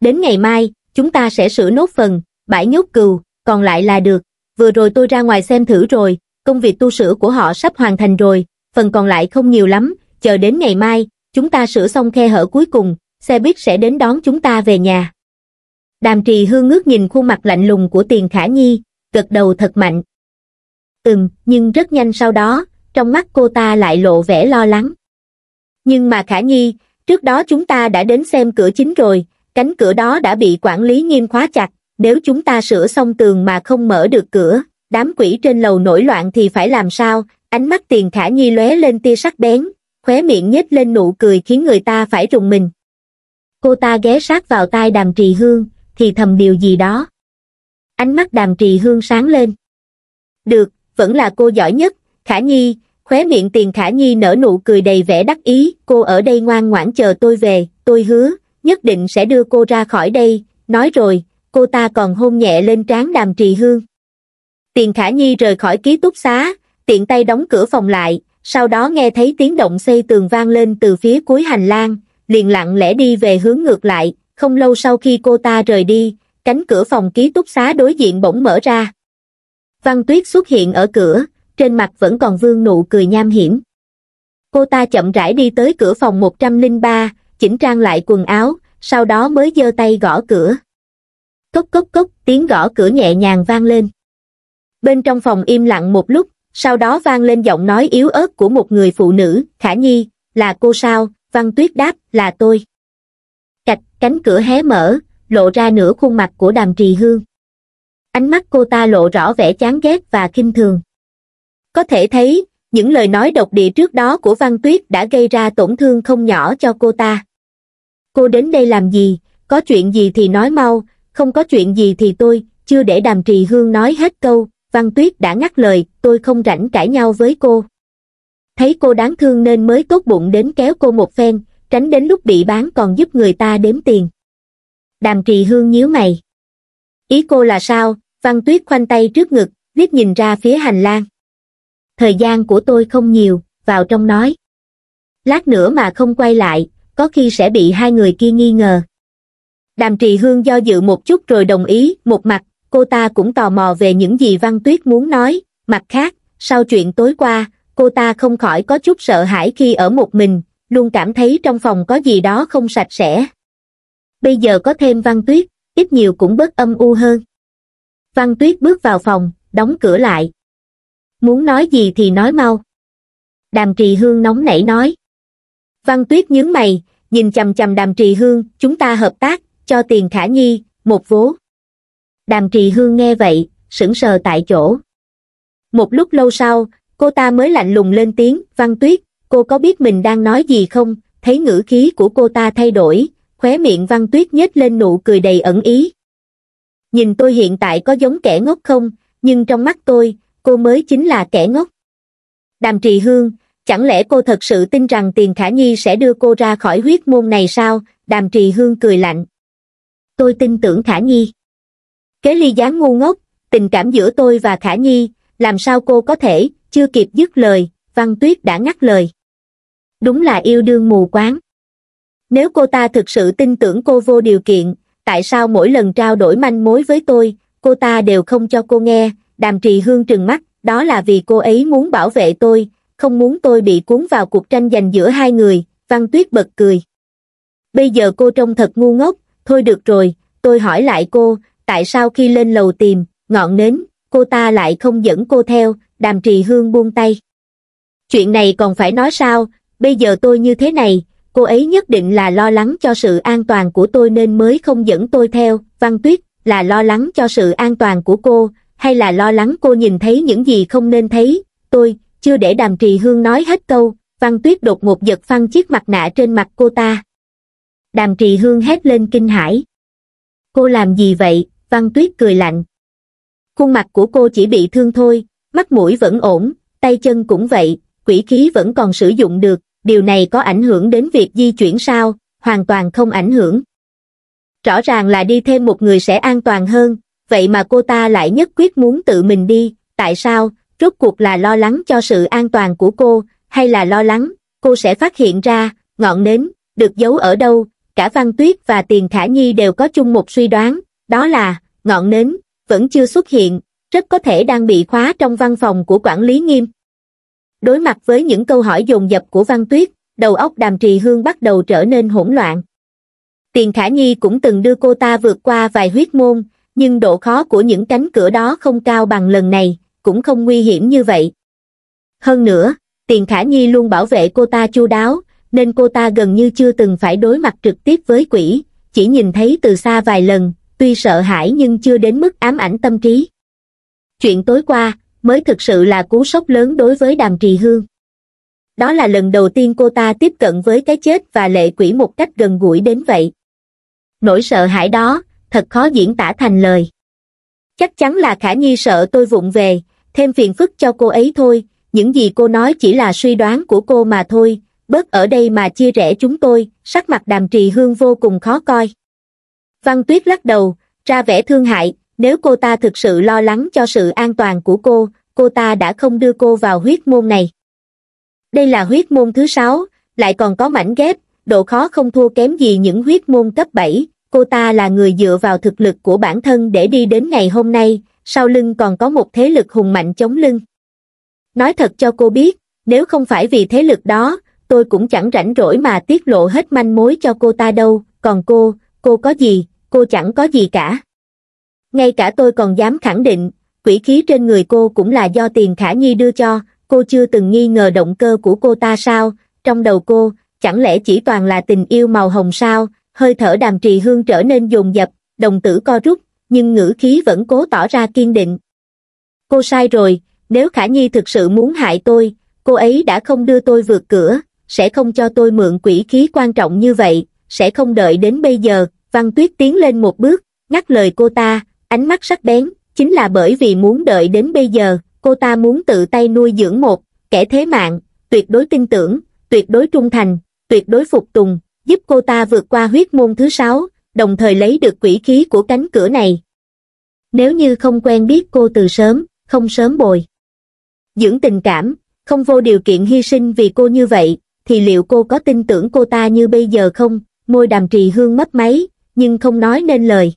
Đến ngày mai, chúng ta sẽ sửa nốt phần, bãi nhốt cừu, còn lại là được. Vừa rồi tôi ra ngoài xem thử rồi, công việc tu sửa của họ sắp hoàn thành rồi, phần còn lại không nhiều lắm, chờ đến ngày mai, chúng ta sửa xong khe hở cuối cùng, xe buýt sẽ đến đón chúng ta về nhà. Đàm trì hương ngước nhìn khuôn mặt lạnh lùng của tiền khả nhi, gật đầu thật mạnh. Ừm, nhưng rất nhanh sau đó, trong mắt cô ta lại lộ vẻ lo lắng. Nhưng mà khả nhi, trước đó chúng ta đã đến xem cửa chính rồi cánh cửa đó đã bị quản lý nghiêm khóa chặt nếu chúng ta sửa xong tường mà không mở được cửa đám quỷ trên lầu nổi loạn thì phải làm sao ánh mắt tiền khả nhi lóe lên tia sắc bén khóe miệng nhếch lên nụ cười khiến người ta phải rùng mình cô ta ghé sát vào tai đàm trì hương thì thầm điều gì đó ánh mắt đàm trì hương sáng lên được vẫn là cô giỏi nhất khả nhi Khóe miệng tiền khả nhi nở nụ cười đầy vẻ đắc ý, cô ở đây ngoan ngoãn chờ tôi về, tôi hứa, nhất định sẽ đưa cô ra khỏi đây, nói rồi, cô ta còn hôn nhẹ lên trán đàm trì hương. Tiền khả nhi rời khỏi ký túc xá, tiện tay đóng cửa phòng lại, sau đó nghe thấy tiếng động xây tường vang lên từ phía cuối hành lang, liền lặng lẽ đi về hướng ngược lại, không lâu sau khi cô ta rời đi, cánh cửa phòng ký túc xá đối diện bỗng mở ra. Văn Tuyết xuất hiện ở cửa, trên mặt vẫn còn vương nụ cười nham hiểm. Cô ta chậm rãi đi tới cửa phòng 103, chỉnh trang lại quần áo, sau đó mới giơ tay gõ cửa. Cốc cốc cốc, tiếng gõ cửa nhẹ nhàng vang lên. Bên trong phòng im lặng một lúc, sau đó vang lên giọng nói yếu ớt của một người phụ nữ, Khả Nhi, là cô sao, Văn Tuyết đáp, là tôi. Cạch, cánh cửa hé mở, lộ ra nửa khuôn mặt của đàm trì hương. Ánh mắt cô ta lộ rõ vẻ chán ghét và kinh thường có thể thấy những lời nói độc địa trước đó của văn tuyết đã gây ra tổn thương không nhỏ cho cô ta cô đến đây làm gì có chuyện gì thì nói mau không có chuyện gì thì tôi chưa để đàm trì hương nói hết câu văn tuyết đã ngắt lời tôi không rảnh cãi nhau với cô thấy cô đáng thương nên mới tốt bụng đến kéo cô một phen tránh đến lúc bị bán còn giúp người ta đếm tiền đàm trì hương nhíu mày ý cô là sao văn tuyết khoanh tay trước ngực liếc nhìn ra phía hành lang thời gian của tôi không nhiều, vào trong nói. Lát nữa mà không quay lại, có khi sẽ bị hai người kia nghi ngờ. Đàm Trì Hương do dự một chút rồi đồng ý, một mặt, cô ta cũng tò mò về những gì Văn Tuyết muốn nói, mặt khác, sau chuyện tối qua, cô ta không khỏi có chút sợ hãi khi ở một mình, luôn cảm thấy trong phòng có gì đó không sạch sẽ. Bây giờ có thêm Văn Tuyết, ít nhiều cũng bớt âm u hơn. Văn Tuyết bước vào phòng, đóng cửa lại, muốn nói gì thì nói mau đàm trì hương nóng nảy nói văn tuyết nhướng mày nhìn chằm chằm đàm trì hương chúng ta hợp tác cho tiền khả nhi một vố đàm trì hương nghe vậy sững sờ tại chỗ một lúc lâu sau cô ta mới lạnh lùng lên tiếng văn tuyết cô có biết mình đang nói gì không thấy ngữ khí của cô ta thay đổi khóe miệng văn tuyết nhếch lên nụ cười đầy ẩn ý nhìn tôi hiện tại có giống kẻ ngốc không nhưng trong mắt tôi cô mới chính là kẻ ngốc. Đàm Trì Hương, chẳng lẽ cô thật sự tin rằng tiền khả nhi sẽ đưa cô ra khỏi huyết môn này sao? Đàm Trì Hương cười lạnh. Tôi tin tưởng khả nhi. Kế ly dáng ngu ngốc, tình cảm giữa tôi và khả nhi, làm sao cô có thể, chưa kịp dứt lời, văn tuyết đã ngắt lời. Đúng là yêu đương mù quáng. Nếu cô ta thực sự tin tưởng cô vô điều kiện, tại sao mỗi lần trao đổi manh mối với tôi, cô ta đều không cho cô nghe, đàm trì hương trừng mắt đó là vì cô ấy muốn bảo vệ tôi không muốn tôi bị cuốn vào cuộc tranh giành giữa hai người văn tuyết bật cười bây giờ cô trông thật ngu ngốc thôi được rồi tôi hỏi lại cô tại sao khi lên lầu tìm ngọn nến cô ta lại không dẫn cô theo đàm trì hương buông tay chuyện này còn phải nói sao bây giờ tôi như thế này cô ấy nhất định là lo lắng cho sự an toàn của tôi nên mới không dẫn tôi theo văn tuyết là lo lắng cho sự an toàn của cô hay là lo lắng cô nhìn thấy những gì không nên thấy, tôi, chưa để đàm trì hương nói hết câu, văn tuyết đột ngột giật phăng chiếc mặt nạ trên mặt cô ta. Đàm trì hương hét lên kinh hãi. Cô làm gì vậy, văn tuyết cười lạnh. Khuôn mặt của cô chỉ bị thương thôi, mắt mũi vẫn ổn, tay chân cũng vậy, quỷ khí vẫn còn sử dụng được, điều này có ảnh hưởng đến việc di chuyển sao, hoàn toàn không ảnh hưởng. Rõ ràng là đi thêm một người sẽ an toàn hơn, vậy mà cô ta lại nhất quyết muốn tự mình đi, tại sao, rốt cuộc là lo lắng cho sự an toàn của cô, hay là lo lắng, cô sẽ phát hiện ra, ngọn nến, được giấu ở đâu, cả Văn Tuyết và Tiền Khả Nhi đều có chung một suy đoán, đó là, ngọn nến, vẫn chưa xuất hiện, rất có thể đang bị khóa trong văn phòng của quản lý nghiêm. Đối mặt với những câu hỏi dồn dập của Văn Tuyết, đầu óc đàm trì hương bắt đầu trở nên hỗn loạn. Tiền Khả Nhi cũng từng đưa cô ta vượt qua vài huyết môn, nhưng độ khó của những cánh cửa đó không cao bằng lần này, cũng không nguy hiểm như vậy. Hơn nữa, Tiền Khả Nhi luôn bảo vệ cô ta chu đáo, nên cô ta gần như chưa từng phải đối mặt trực tiếp với quỷ, chỉ nhìn thấy từ xa vài lần, tuy sợ hãi nhưng chưa đến mức ám ảnh tâm trí. Chuyện tối qua, mới thực sự là cú sốc lớn đối với Đàm Trì Hương. Đó là lần đầu tiên cô ta tiếp cận với cái chết và lệ quỷ một cách gần gũi đến vậy. Nỗi sợ hãi đó, thật khó diễn tả thành lời chắc chắn là khả nhi sợ tôi vụng về thêm phiền phức cho cô ấy thôi những gì cô nói chỉ là suy đoán của cô mà thôi bớt ở đây mà chia rẽ chúng tôi sắc mặt đàm trì hương vô cùng khó coi văn tuyết lắc đầu ra vẻ thương hại nếu cô ta thực sự lo lắng cho sự an toàn của cô cô ta đã không đưa cô vào huyết môn này đây là huyết môn thứ sáu lại còn có mảnh ghép độ khó không thua kém gì những huyết môn cấp bảy cô ta là người dựa vào thực lực của bản thân để đi đến ngày hôm nay, sau lưng còn có một thế lực hùng mạnh chống lưng. Nói thật cho cô biết, nếu không phải vì thế lực đó, tôi cũng chẳng rảnh rỗi mà tiết lộ hết manh mối cho cô ta đâu, còn cô, cô có gì, cô chẳng có gì cả. Ngay cả tôi còn dám khẳng định, quỷ khí trên người cô cũng là do tiền khả nhi đưa cho, cô chưa từng nghi ngờ động cơ của cô ta sao, trong đầu cô, chẳng lẽ chỉ toàn là tình yêu màu hồng sao, hơi thở đàm trì hương trở nên dồn dập, đồng tử co rút, nhưng ngữ khí vẫn cố tỏ ra kiên định. Cô sai rồi, nếu Khả Nhi thực sự muốn hại tôi, cô ấy đã không đưa tôi vượt cửa, sẽ không cho tôi mượn quỷ khí quan trọng như vậy, sẽ không đợi đến bây giờ, Văn Tuyết tiến lên một bước, ngắt lời cô ta, ánh mắt sắc bén, chính là bởi vì muốn đợi đến bây giờ, cô ta muốn tự tay nuôi dưỡng một, kẻ thế mạng, tuyệt đối tin tưởng, tuyệt đối trung thành, tuyệt đối phục tùng, giúp cô ta vượt qua huyết môn thứ sáu, đồng thời lấy được quỷ khí của cánh cửa này. Nếu như không quen biết cô từ sớm, không sớm bồi. Dưỡng tình cảm, không vô điều kiện hy sinh vì cô như vậy, thì liệu cô có tin tưởng cô ta như bây giờ không? Môi đàm trì hương mất máy, nhưng không nói nên lời.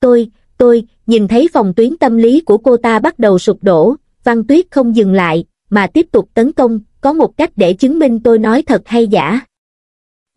Tôi, tôi, nhìn thấy phòng tuyến tâm lý của cô ta bắt đầu sụp đổ, văn tuyết không dừng lại, mà tiếp tục tấn công, có một cách để chứng minh tôi nói thật hay giả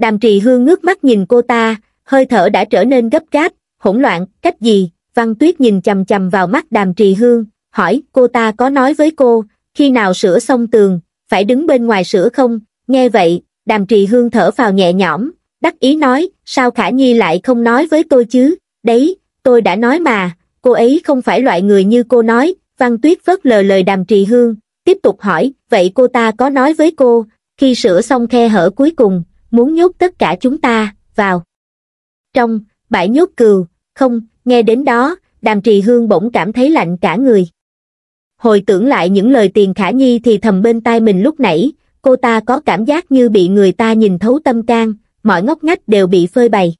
đàm trì hương ngước mắt nhìn cô ta hơi thở đã trở nên gấp gáp hỗn loạn cách gì văn tuyết nhìn chằm chằm vào mắt đàm trì hương hỏi cô ta có nói với cô khi nào sửa xong tường phải đứng bên ngoài sửa không nghe vậy đàm trì hương thở vào nhẹ nhõm đắc ý nói sao khả nhi lại không nói với tôi chứ đấy tôi đã nói mà cô ấy không phải loại người như cô nói văn tuyết vớt lờ lời đàm trì hương tiếp tục hỏi vậy cô ta có nói với cô khi sửa xong khe hở cuối cùng muốn nhốt tất cả chúng ta, vào. Trong, bãi nhốt cừu, không, nghe đến đó, đàm trì hương bỗng cảm thấy lạnh cả người. Hồi tưởng lại những lời tiền khả nhi thì thầm bên tai mình lúc nãy, cô ta có cảm giác như bị người ta nhìn thấu tâm can, mọi ngóc ngách đều bị phơi bày.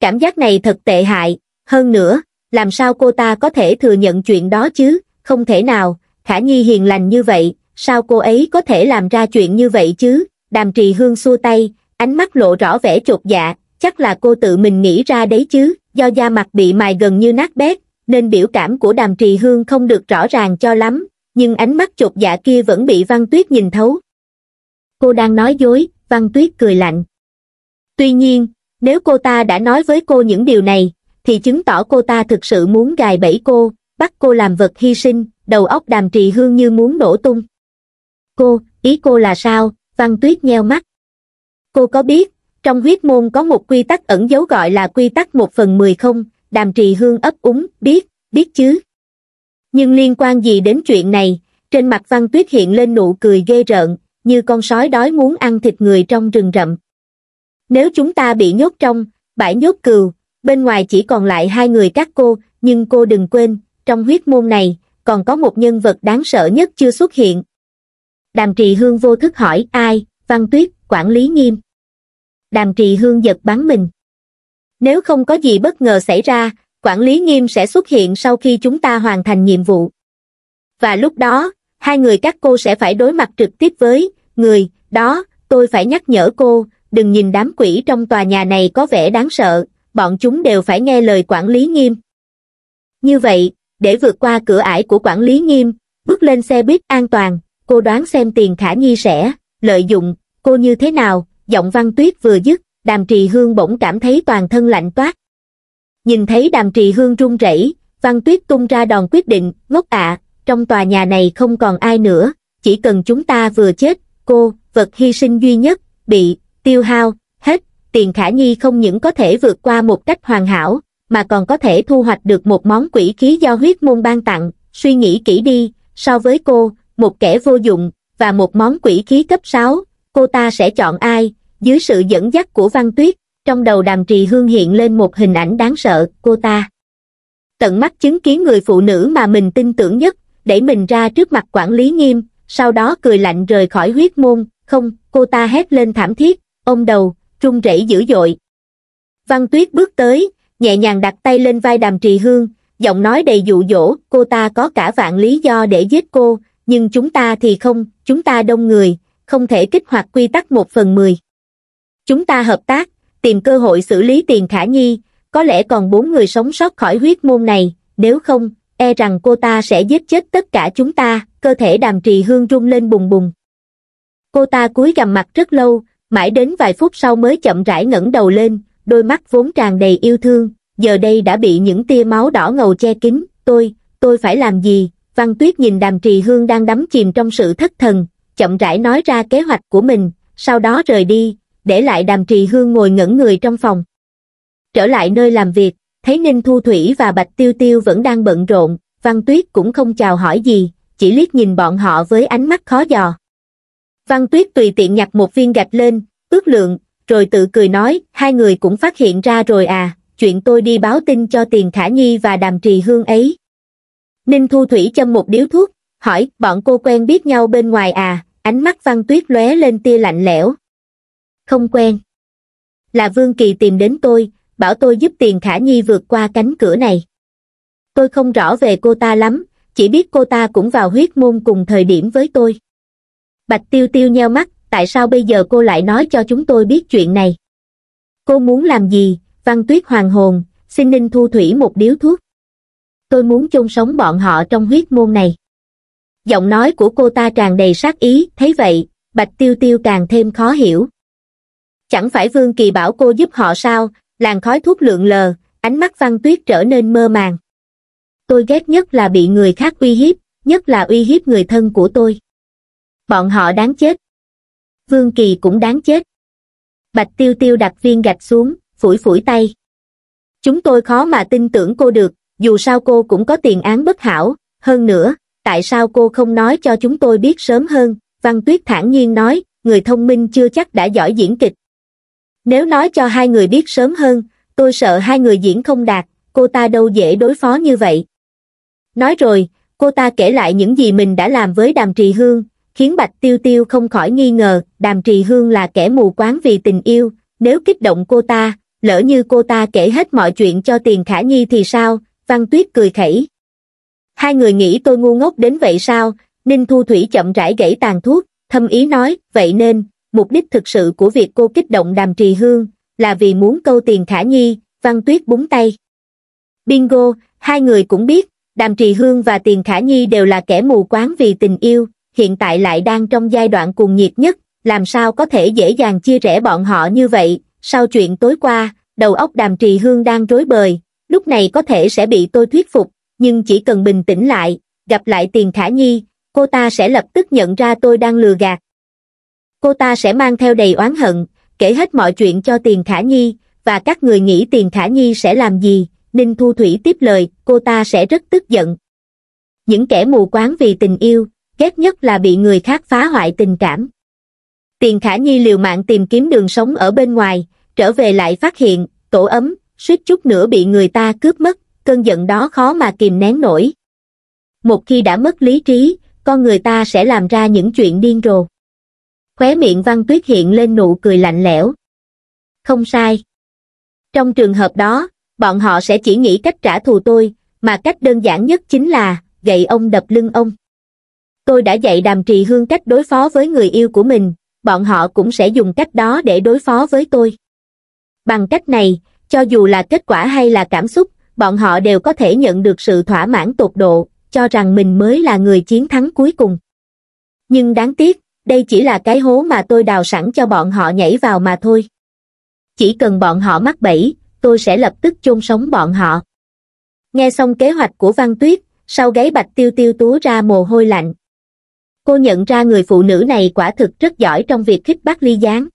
Cảm giác này thật tệ hại, hơn nữa, làm sao cô ta có thể thừa nhận chuyện đó chứ, không thể nào, khả nhi hiền lành như vậy, sao cô ấy có thể làm ra chuyện như vậy chứ, đàm trì hương xua tay ánh mắt lộ rõ vẻ chột dạ chắc là cô tự mình nghĩ ra đấy chứ do da mặt bị mài gần như nát bét nên biểu cảm của đàm trì hương không được rõ ràng cho lắm nhưng ánh mắt chột dạ kia vẫn bị văn tuyết nhìn thấu cô đang nói dối văn tuyết cười lạnh tuy nhiên nếu cô ta đã nói với cô những điều này thì chứng tỏ cô ta thực sự muốn gài bẫy cô bắt cô làm vật hy sinh đầu óc đàm trì hương như muốn nổ tung cô ý cô là sao Văn Tuyết nheo mắt. Cô có biết, trong huyết môn có một quy tắc ẩn dấu gọi là quy tắc một phần mười không? Đàm trì hương ấp úng, biết, biết chứ. Nhưng liên quan gì đến chuyện này, trên mặt Văn Tuyết hiện lên nụ cười ghê rợn, như con sói đói muốn ăn thịt người trong rừng rậm. Nếu chúng ta bị nhốt trong, bãi nhốt cừu, bên ngoài chỉ còn lại hai người các cô, nhưng cô đừng quên, trong huyết môn này, còn có một nhân vật đáng sợ nhất chưa xuất hiện, đàm trì hương vô thức hỏi ai văn tuyết quản lý nghiêm đàm trì hương giật bắn mình nếu không có gì bất ngờ xảy ra quản lý nghiêm sẽ xuất hiện sau khi chúng ta hoàn thành nhiệm vụ và lúc đó hai người các cô sẽ phải đối mặt trực tiếp với người đó tôi phải nhắc nhở cô đừng nhìn đám quỷ trong tòa nhà này có vẻ đáng sợ bọn chúng đều phải nghe lời quản lý nghiêm như vậy để vượt qua cửa ải của quản lý nghiêm bước lên xe buýt an toàn cô đoán xem tiền khả nhi sẽ, lợi dụng, cô như thế nào, giọng văn tuyết vừa dứt, đàm trì hương bỗng cảm thấy toàn thân lạnh toát. Nhìn thấy đàm trì hương run rẩy, văn tuyết tung ra đòn quyết định, ngốc ạ, trong tòa nhà này không còn ai nữa, chỉ cần chúng ta vừa chết, cô, vật hy sinh duy nhất, bị, tiêu hao, hết, tiền khả nhi không những có thể vượt qua một cách hoàn hảo, mà còn có thể thu hoạch được một món quỷ khí do huyết môn ban tặng, suy nghĩ kỹ đi, so với cô, một kẻ vô dụng, và một món quỷ khí cấp 6, cô ta sẽ chọn ai, dưới sự dẫn dắt của Văn Tuyết, trong đầu đàm trì hương hiện lên một hình ảnh đáng sợ, cô ta. Tận mắt chứng kiến người phụ nữ mà mình tin tưởng nhất, đẩy mình ra trước mặt quản lý nghiêm, sau đó cười lạnh rời khỏi huyết môn, không, cô ta hét lên thảm thiết, ôm đầu, run rẩy dữ dội. Văn Tuyết bước tới, nhẹ nhàng đặt tay lên vai đàm trì hương, giọng nói đầy dụ dỗ, cô ta có cả vạn lý do để giết cô, nhưng chúng ta thì không chúng ta đông người không thể kích hoạt quy tắc một phần mười chúng ta hợp tác tìm cơ hội xử lý tiền khả nhi có lẽ còn bốn người sống sót khỏi huyết môn này nếu không e rằng cô ta sẽ giết chết tất cả chúng ta cơ thể đàm trì hương rung lên bùng bùng cô ta cúi gằm mặt rất lâu mãi đến vài phút sau mới chậm rãi ngẩng đầu lên đôi mắt vốn tràn đầy yêu thương giờ đây đã bị những tia máu đỏ ngầu che kín tôi tôi phải làm gì Văn Tuyết nhìn đàm trì hương đang đắm chìm trong sự thất thần, chậm rãi nói ra kế hoạch của mình, sau đó rời đi, để lại đàm trì hương ngồi ngẩn người trong phòng. Trở lại nơi làm việc, thấy Ninh Thu Thủy và Bạch Tiêu Tiêu vẫn đang bận rộn, Văn Tuyết cũng không chào hỏi gì, chỉ liếc nhìn bọn họ với ánh mắt khó dò. Văn Tuyết tùy tiện nhặt một viên gạch lên, ước lượng, rồi tự cười nói, hai người cũng phát hiện ra rồi à, chuyện tôi đi báo tin cho tiền Khả Nhi và đàm trì hương ấy, ninh thu thủy châm một điếu thuốc hỏi bọn cô quen biết nhau bên ngoài à ánh mắt văn tuyết lóe lên tia lạnh lẽo không quen là vương kỳ tìm đến tôi bảo tôi giúp tiền khả nhi vượt qua cánh cửa này tôi không rõ về cô ta lắm chỉ biết cô ta cũng vào huyết môn cùng thời điểm với tôi bạch tiêu tiêu nheo mắt tại sao bây giờ cô lại nói cho chúng tôi biết chuyện này cô muốn làm gì văn tuyết hoàng hồn xin ninh thu thủy một điếu thuốc tôi muốn chôn sống bọn họ trong huyết môn này. Giọng nói của cô ta tràn đầy sát ý, thấy vậy, Bạch Tiêu Tiêu càng thêm khó hiểu. Chẳng phải Vương Kỳ bảo cô giúp họ sao, làn khói thuốc lượn lờ, ánh mắt văn tuyết trở nên mơ màng. Tôi ghét nhất là bị người khác uy hiếp, nhất là uy hiếp người thân của tôi. Bọn họ đáng chết. Vương Kỳ cũng đáng chết. Bạch Tiêu Tiêu đặt viên gạch xuống, phủi phủi tay. Chúng tôi khó mà tin tưởng cô được, dù sao cô cũng có tiền án bất hảo, hơn nữa, tại sao cô không nói cho chúng tôi biết sớm hơn, Văn Tuyết thản nhiên nói, người thông minh chưa chắc đã giỏi diễn kịch. Nếu nói cho hai người biết sớm hơn, tôi sợ hai người diễn không đạt, cô ta đâu dễ đối phó như vậy. Nói rồi, cô ta kể lại những gì mình đã làm với Đàm Trì Hương, khiến Bạch Tiêu Tiêu không khỏi nghi ngờ Đàm Trì Hương là kẻ mù quáng vì tình yêu, nếu kích động cô ta, lỡ như cô ta kể hết mọi chuyện cho tiền khả nhi thì sao, Văn Tuyết cười khẩy. Hai người nghĩ tôi ngu ngốc đến vậy sao? Ninh Thu Thủy chậm rãi gãy tàn thuốc, thâm ý nói, vậy nên, mục đích thực sự của việc cô kích động đàm trì hương, là vì muốn câu tiền khả nhi, Văn Tuyết búng tay. Bingo, hai người cũng biết, Đàm Trì Hương và Tiền Khả Nhi đều là kẻ mù quáng vì tình yêu, hiện tại lại đang trong giai đoạn cuồng nhiệt nhất, làm sao có thể dễ dàng chia rẽ bọn họ như vậy, sau chuyện tối qua, đầu óc Đàm Trì Hương đang rối bời, lúc này có thể sẽ bị tôi thuyết phục, nhưng chỉ cần bình tĩnh lại, gặp lại tiền khả nhi, cô ta sẽ lập tức nhận ra tôi đang lừa gạt. Cô ta sẽ mang theo đầy oán hận, kể hết mọi chuyện cho tiền khả nhi, và các người nghĩ tiền khả nhi sẽ làm gì, Ninh Thu Thủy tiếp lời, cô ta sẽ rất tức giận. Những kẻ mù quáng vì tình yêu, ghét nhất là bị người khác phá hoại tình cảm. Tiền Khả Nhi liều mạng tìm kiếm đường sống ở bên ngoài, trở về lại phát hiện, tổ ấm, suýt chút nữa bị người ta cướp mất, cơn giận đó khó mà kìm nén nổi. Một khi đã mất lý trí, con người ta sẽ làm ra những chuyện điên rồ. Khóe miệng Văn Tuyết hiện lên nụ cười lạnh lẽo. Không sai. Trong trường hợp đó, bọn họ sẽ chỉ nghĩ cách trả thù tôi, mà cách đơn giản nhất chính là gậy ông đập lưng ông. Tôi đã dạy đàm trì hương cách đối phó với người yêu của mình, bọn họ cũng sẽ dùng cách đó để đối phó với tôi. Bằng cách này, cho dù là kết quả hay là cảm xúc bọn họ đều có thể nhận được sự thỏa mãn tột độ cho rằng mình mới là người chiến thắng cuối cùng nhưng đáng tiếc đây chỉ là cái hố mà tôi đào sẵn cho bọn họ nhảy vào mà thôi chỉ cần bọn họ mắc bẫy tôi sẽ lập tức chôn sống bọn họ nghe xong kế hoạch của văn tuyết sau gáy bạch tiêu tiêu túa ra mồ hôi lạnh cô nhận ra người phụ nữ này quả thực rất giỏi trong việc khích bắt ly gián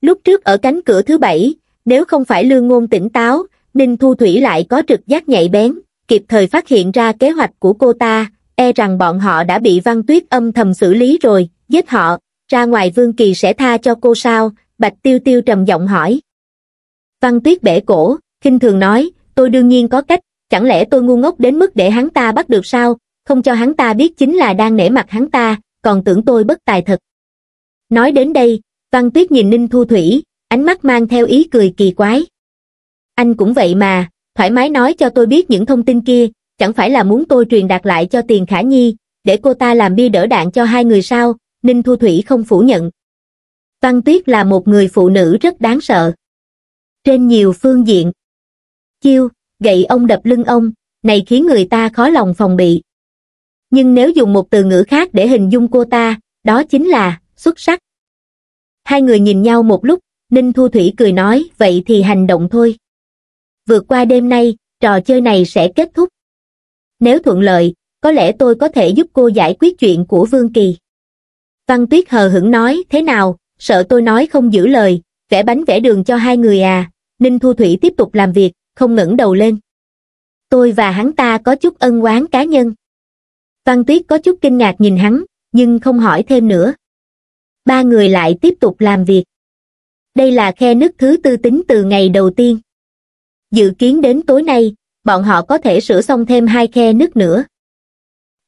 lúc trước ở cánh cửa thứ bảy nếu không phải lương ngôn tỉnh táo, Ninh Thu Thủy lại có trực giác nhạy bén, kịp thời phát hiện ra kế hoạch của cô ta, e rằng bọn họ đã bị văn tuyết âm thầm xử lý rồi, giết họ, ra ngoài Vương Kỳ sẽ tha cho cô sao, Bạch Tiêu Tiêu trầm giọng hỏi. Văn tuyết bể cổ, khinh thường nói, tôi đương nhiên có cách, chẳng lẽ tôi ngu ngốc đến mức để hắn ta bắt được sao, không cho hắn ta biết chính là đang nể mặt hắn ta, còn tưởng tôi bất tài thật. Nói đến đây, Văn Tuyết nhìn Ninh Thu Thủy, ánh mắt mang theo ý cười kỳ quái. Anh cũng vậy mà, thoải mái nói cho tôi biết những thông tin kia, chẳng phải là muốn tôi truyền đạt lại cho tiền khả nhi, để cô ta làm bia đỡ đạn cho hai người sao, Ninh Thu Thủy không phủ nhận. Văn Tuyết là một người phụ nữ rất đáng sợ. Trên nhiều phương diện, chiêu, gậy ông đập lưng ông, này khiến người ta khó lòng phòng bị. Nhưng nếu dùng một từ ngữ khác để hình dung cô ta, đó chính là xuất sắc. Hai người nhìn nhau một lúc, ninh thu thủy cười nói vậy thì hành động thôi vượt qua đêm nay trò chơi này sẽ kết thúc nếu thuận lợi có lẽ tôi có thể giúp cô giải quyết chuyện của vương kỳ văn tuyết hờ hững nói thế nào sợ tôi nói không giữ lời vẽ bánh vẽ đường cho hai người à ninh thu thủy tiếp tục làm việc không ngẩng đầu lên tôi và hắn ta có chút ân oán cá nhân văn tuyết có chút kinh ngạc nhìn hắn nhưng không hỏi thêm nữa ba người lại tiếp tục làm việc đây là khe nứt thứ tư tính từ ngày đầu tiên. Dự kiến đến tối nay, bọn họ có thể sửa xong thêm hai khe nứt nữa.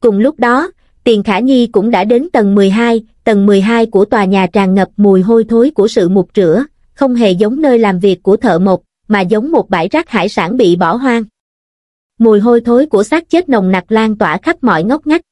Cùng lúc đó, Tiền Khả Nhi cũng đã đến tầng 12, tầng 12 của tòa nhà tràn ngập mùi hôi thối của sự mục rửa, không hề giống nơi làm việc của thợ mộc, mà giống một bãi rác hải sản bị bỏ hoang. Mùi hôi thối của xác chết nồng nặc lan tỏa khắp mọi ngóc ngách.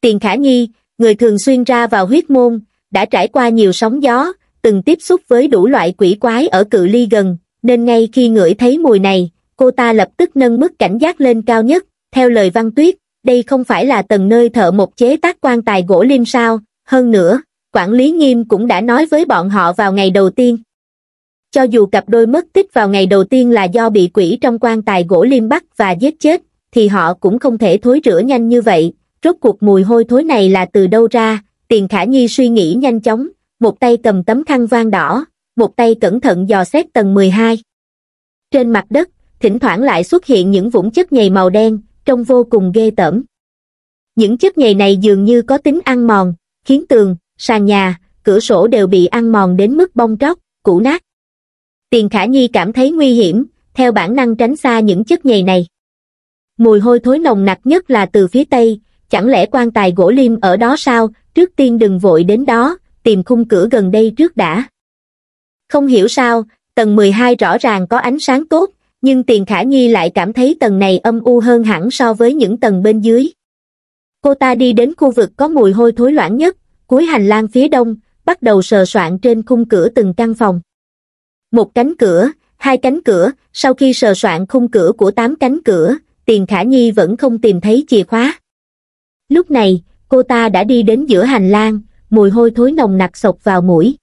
Tiền Khả Nhi, người thường xuyên ra vào huyết môn, đã trải qua nhiều sóng gió, từng tiếp xúc với đủ loại quỷ quái ở cự ly gần nên ngay khi ngửi thấy mùi này cô ta lập tức nâng mức cảnh giác lên cao nhất theo lời văn tuyết đây không phải là tầng nơi thợ một chế tác quan tài gỗ lim sao hơn nữa quản lý nghiêm cũng đã nói với bọn họ vào ngày đầu tiên cho dù cặp đôi mất tích vào ngày đầu tiên là do bị quỷ trong quan tài gỗ lim bắt và giết chết thì họ cũng không thể thối rửa nhanh như vậy rốt cuộc mùi hôi thối này là từ đâu ra tiền khả nhi suy nghĩ nhanh chóng một tay cầm tấm khăn vang đỏ, một tay cẩn thận dò xét tầng 12. Trên mặt đất, thỉnh thoảng lại xuất hiện những vũng chất nhầy màu đen, trông vô cùng ghê tởm. Những chất nhầy này dường như có tính ăn mòn, khiến tường, sàn nhà, cửa sổ đều bị ăn mòn đến mức bong tróc, cũ nát. Tiền Khả Nhi cảm thấy nguy hiểm, theo bản năng tránh xa những chất nhầy này. Mùi hôi thối nồng nặc nhất là từ phía tây, chẳng lẽ quan tài gỗ liêm ở đó sao, trước tiên đừng vội đến đó, tìm khung cửa gần đây trước đã. Không hiểu sao, tầng 12 rõ ràng có ánh sáng tốt, nhưng tiền khả nhi lại cảm thấy tầng này âm u hơn hẳn so với những tầng bên dưới. Cô ta đi đến khu vực có mùi hôi thối loãng nhất, cuối hành lang phía đông, bắt đầu sờ soạn trên khung cửa từng căn phòng. Một cánh cửa, hai cánh cửa, sau khi sờ soạn khung cửa của tám cánh cửa, tiền khả nhi vẫn không tìm thấy chìa khóa. Lúc này, cô ta đã đi đến giữa hành lang, mùi hôi thối nồng nặc sộc vào mũi.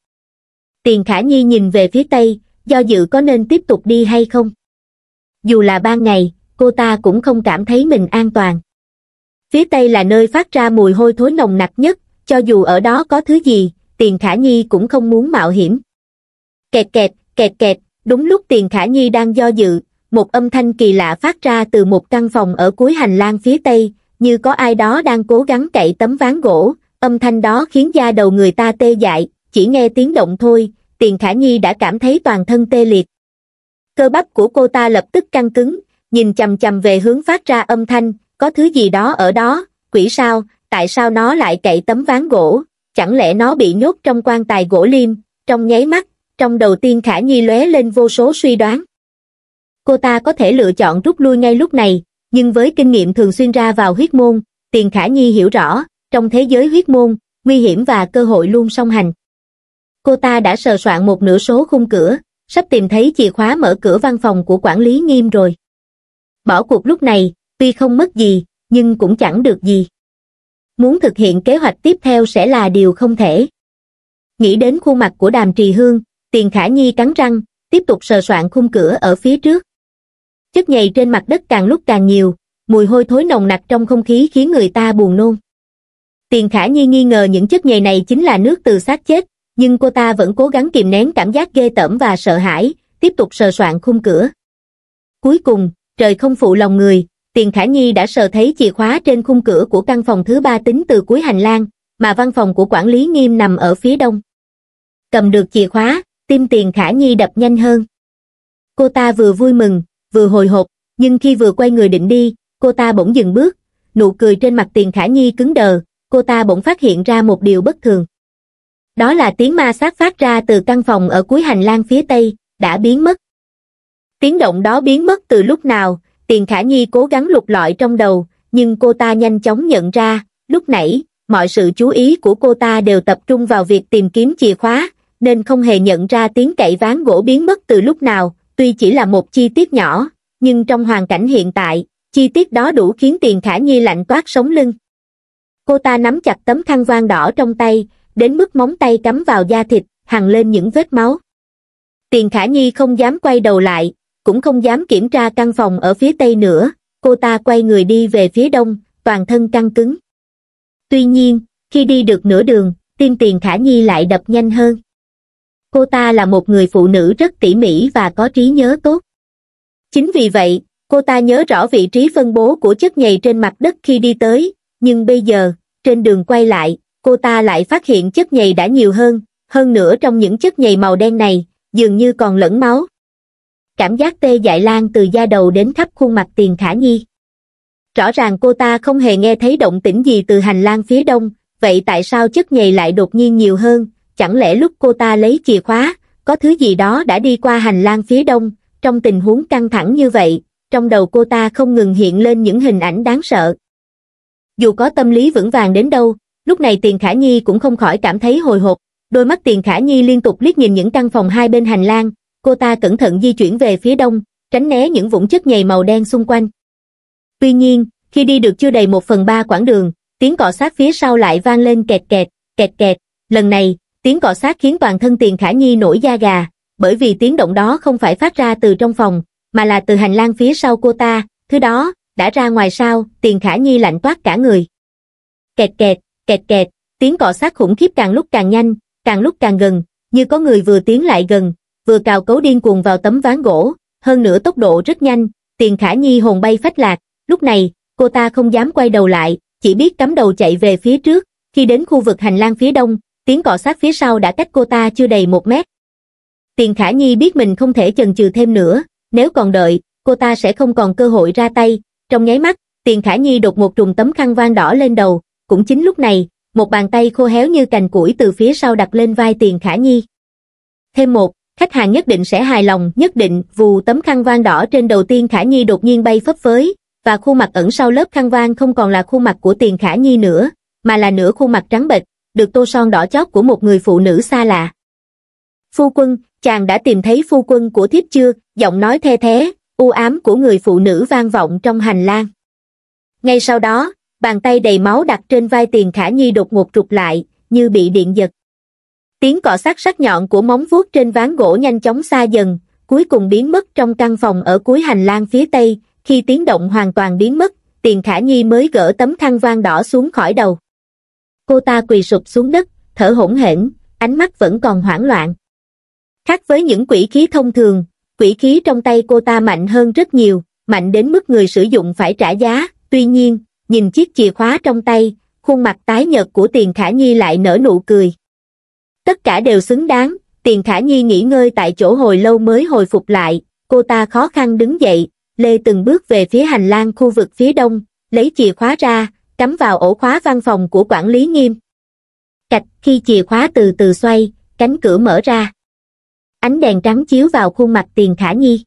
Tiền Khả Nhi nhìn về phía Tây, do dự có nên tiếp tục đi hay không. Dù là ban ngày, cô ta cũng không cảm thấy mình an toàn. Phía Tây là nơi phát ra mùi hôi thối nồng nặc nhất, cho dù ở đó có thứ gì, Tiền Khả Nhi cũng không muốn mạo hiểm. Kẹt kẹt, kẹt kẹt, đúng lúc Tiền Khả Nhi đang do dự, một âm thanh kỳ lạ phát ra từ một căn phòng ở cuối hành lang phía Tây, như có ai đó đang cố gắng cậy tấm ván gỗ, âm thanh đó khiến da đầu người ta tê dại chỉ nghe tiếng động thôi tiền khả nhi đã cảm thấy toàn thân tê liệt cơ bắp của cô ta lập tức căng cứng nhìn chằm chằm về hướng phát ra âm thanh có thứ gì đó ở đó quỷ sao tại sao nó lại cậy tấm ván gỗ chẳng lẽ nó bị nhốt trong quan tài gỗ liêm trong nháy mắt trong đầu tiên khả nhi lóe lên vô số suy đoán cô ta có thể lựa chọn rút lui ngay lúc này nhưng với kinh nghiệm thường xuyên ra vào huyết môn tiền khả nhi hiểu rõ trong thế giới huyết môn, nguy hiểm và cơ hội luôn song hành. Cô ta đã sờ soạn một nửa số khung cửa, sắp tìm thấy chìa khóa mở cửa văn phòng của quản lý nghiêm rồi. Bỏ cuộc lúc này, tuy không mất gì, nhưng cũng chẳng được gì. Muốn thực hiện kế hoạch tiếp theo sẽ là điều không thể. Nghĩ đến khuôn mặt của đàm trì hương, tiền khả nhi cắn răng, tiếp tục sờ soạn khung cửa ở phía trước. Chất nhầy trên mặt đất càng lúc càng nhiều, mùi hôi thối nồng nặc trong không khí khiến người ta buồn nôn. Tiền Khả Nhi nghi ngờ những chất nhầy này chính là nước từ xác chết, nhưng cô ta vẫn cố gắng kìm nén cảm giác ghê tởm và sợ hãi, tiếp tục sờ soạn khung cửa. Cuối cùng, trời không phụ lòng người, Tiền Khả Nhi đã sờ thấy chìa khóa trên khung cửa của căn phòng thứ ba tính từ cuối hành lang, mà văn phòng của quản lý nghiêm nằm ở phía đông. Cầm được chìa khóa, tim Tiền Khả Nhi đập nhanh hơn. Cô ta vừa vui mừng, vừa hồi hộp, nhưng khi vừa quay người định đi, cô ta bỗng dừng bước, nụ cười trên mặt Tiền Khả Nhi cứng đờ, cô ta bỗng phát hiện ra một điều bất thường. Đó là tiếng ma sát phát ra từ căn phòng ở cuối hành lang phía tây, đã biến mất. Tiếng động đó biến mất từ lúc nào, tiền khả nhi cố gắng lục lọi trong đầu, nhưng cô ta nhanh chóng nhận ra, lúc nãy, mọi sự chú ý của cô ta đều tập trung vào việc tìm kiếm chìa khóa, nên không hề nhận ra tiếng cậy ván gỗ biến mất từ lúc nào, tuy chỉ là một chi tiết nhỏ, nhưng trong hoàn cảnh hiện tại, chi tiết đó đủ khiến tiền khả nhi lạnh toát sống lưng cô ta nắm chặt tấm khăn voan đỏ trong tay đến mức móng tay cắm vào da thịt hằn lên những vết máu tiền khả nhi không dám quay đầu lại cũng không dám kiểm tra căn phòng ở phía tây nữa cô ta quay người đi về phía đông toàn thân căng cứng tuy nhiên khi đi được nửa đường tim tiền khả nhi lại đập nhanh hơn cô ta là một người phụ nữ rất tỉ mỉ và có trí nhớ tốt chính vì vậy cô ta nhớ rõ vị trí phân bố của chất nhầy trên mặt đất khi đi tới nhưng bây giờ, trên đường quay lại, cô ta lại phát hiện chất nhầy đã nhiều hơn, hơn nữa trong những chất nhầy màu đen này, dường như còn lẫn máu. Cảm giác tê dại lan từ da đầu đến khắp khuôn mặt tiền khả nhi. Rõ ràng cô ta không hề nghe thấy động tĩnh gì từ hành lang phía đông, vậy tại sao chất nhầy lại đột nhiên nhiều hơn, chẳng lẽ lúc cô ta lấy chìa khóa, có thứ gì đó đã đi qua hành lang phía đông, trong tình huống căng thẳng như vậy, trong đầu cô ta không ngừng hiện lên những hình ảnh đáng sợ dù có tâm lý vững vàng đến đâu lúc này tiền khả nhi cũng không khỏi cảm thấy hồi hộp đôi mắt tiền khả nhi liên tục liếc nhìn những căn phòng hai bên hành lang cô ta cẩn thận di chuyển về phía đông tránh né những vũng chất nhầy màu đen xung quanh tuy nhiên khi đi được chưa đầy một phần ba quãng đường tiếng cọ sát phía sau lại vang lên kẹt kẹt kẹt kẹt lần này tiếng cọ sát khiến toàn thân tiền khả nhi nổi da gà bởi vì tiếng động đó không phải phát ra từ trong phòng mà là từ hành lang phía sau cô ta thứ đó đã ra ngoài sao, tiền khả nhi lạnh toát cả người. Kẹt kẹt, kẹt kẹt, tiếng cọ sát khủng khiếp càng lúc càng nhanh, càng lúc càng gần, như có người vừa tiến lại gần, vừa cào cấu điên cuồng vào tấm ván gỗ, hơn nữa tốc độ rất nhanh, tiền khả nhi hồn bay phách lạc, lúc này, cô ta không dám quay đầu lại, chỉ biết cắm đầu chạy về phía trước, khi đến khu vực hành lang phía đông, tiếng cọ sát phía sau đã cách cô ta chưa đầy một mét. Tiền khả nhi biết mình không thể chần chừ thêm nữa, nếu còn đợi, cô ta sẽ không còn cơ hội ra tay, trong nháy mắt tiền khả nhi đột ngột trùng tấm khăn vang đỏ lên đầu cũng chính lúc này một bàn tay khô héo như cành củi từ phía sau đặt lên vai tiền khả nhi thêm một khách hàng nhất định sẽ hài lòng nhất định vù tấm khăn vang đỏ trên đầu tiên khả nhi đột nhiên bay phấp phới và khuôn mặt ẩn sau lớp khăn vang không còn là khuôn mặt của tiền khả nhi nữa mà là nửa khuôn mặt trắng bệch được tô son đỏ chót của một người phụ nữ xa lạ phu quân chàng đã tìm thấy phu quân của thiếp chưa giọng nói the thế u ám của người phụ nữ vang vọng trong hành lang ngay sau đó bàn tay đầy máu đặt trên vai tiền khả nhi đột ngột trục lại như bị điện giật tiếng cọ sát sắc nhọn của móng vuốt trên ván gỗ nhanh chóng xa dần cuối cùng biến mất trong căn phòng ở cuối hành lang phía tây khi tiếng động hoàn toàn biến mất tiền khả nhi mới gỡ tấm khăn vang đỏ xuống khỏi đầu cô ta quỳ sụp xuống đất thở hổn hển ánh mắt vẫn còn hoảng loạn khác với những quỷ khí thông thường quỷ khí trong tay cô ta mạnh hơn rất nhiều, mạnh đến mức người sử dụng phải trả giá, tuy nhiên, nhìn chiếc chìa khóa trong tay, khuôn mặt tái nhợt của Tiền Khả Nhi lại nở nụ cười. Tất cả đều xứng đáng, Tiền Khả Nhi nghỉ ngơi tại chỗ hồi lâu mới hồi phục lại, cô ta khó khăn đứng dậy, lê từng bước về phía hành lang khu vực phía đông, lấy chìa khóa ra, cắm vào ổ khóa văn phòng của quản lý nghiêm. Cạch khi chìa khóa từ từ xoay, cánh cửa mở ra ánh đèn trắng chiếu vào khuôn mặt tiền khả nhi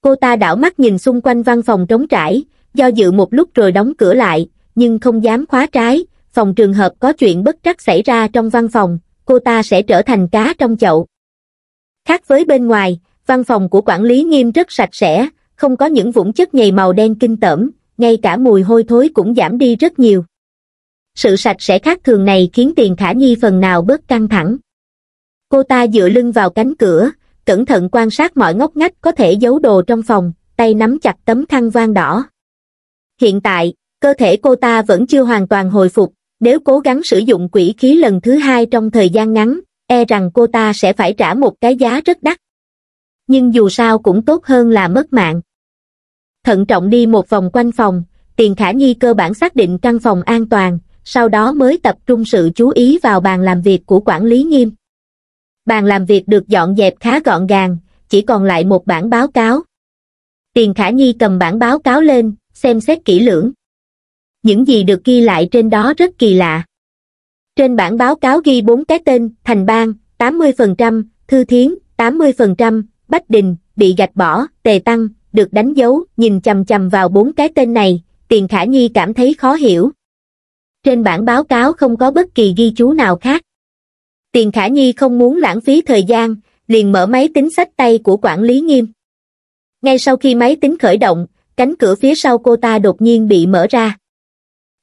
cô ta đảo mắt nhìn xung quanh văn phòng trống trải do dự một lúc rồi đóng cửa lại nhưng không dám khóa trái phòng trường hợp có chuyện bất trắc xảy ra trong văn phòng cô ta sẽ trở thành cá trong chậu khác với bên ngoài văn phòng của quản lý nghiêm rất sạch sẽ không có những vũng chất nhầy màu đen kinh tởm ngay cả mùi hôi thối cũng giảm đi rất nhiều sự sạch sẽ khác thường này khiến tiền khả nhi phần nào bớt căng thẳng cô ta dựa lưng vào cánh cửa, cẩn thận quan sát mọi ngóc ngách có thể giấu đồ trong phòng, tay nắm chặt tấm khăn vang đỏ. Hiện tại, cơ thể cô ta vẫn chưa hoàn toàn hồi phục, nếu cố gắng sử dụng quỷ khí lần thứ hai trong thời gian ngắn, e rằng cô ta sẽ phải trả một cái giá rất đắt. Nhưng dù sao cũng tốt hơn là mất mạng. Thận trọng đi một vòng quanh phòng, tiền khả nhi cơ bản xác định căn phòng an toàn, sau đó mới tập trung sự chú ý vào bàn làm việc của quản lý nghiêm. Bàn làm việc được dọn dẹp khá gọn gàng, chỉ còn lại một bản báo cáo. Tiền Khả Nhi cầm bản báo cáo lên, xem xét kỹ lưỡng. Những gì được ghi lại trên đó rất kỳ lạ. Trên bản báo cáo ghi bốn cái tên, Thành Bang, 80%, Thư Thiến, 80%, Bách Đình, bị gạch bỏ, Tề Tăng, được đánh dấu, nhìn chầm chầm vào bốn cái tên này, Tiền Khả Nhi cảm thấy khó hiểu. Trên bản báo cáo không có bất kỳ ghi chú nào khác tiền khả nhi không muốn lãng phí thời gian liền mở máy tính sách tay của quản lý nghiêm ngay sau khi máy tính khởi động cánh cửa phía sau cô ta đột nhiên bị mở ra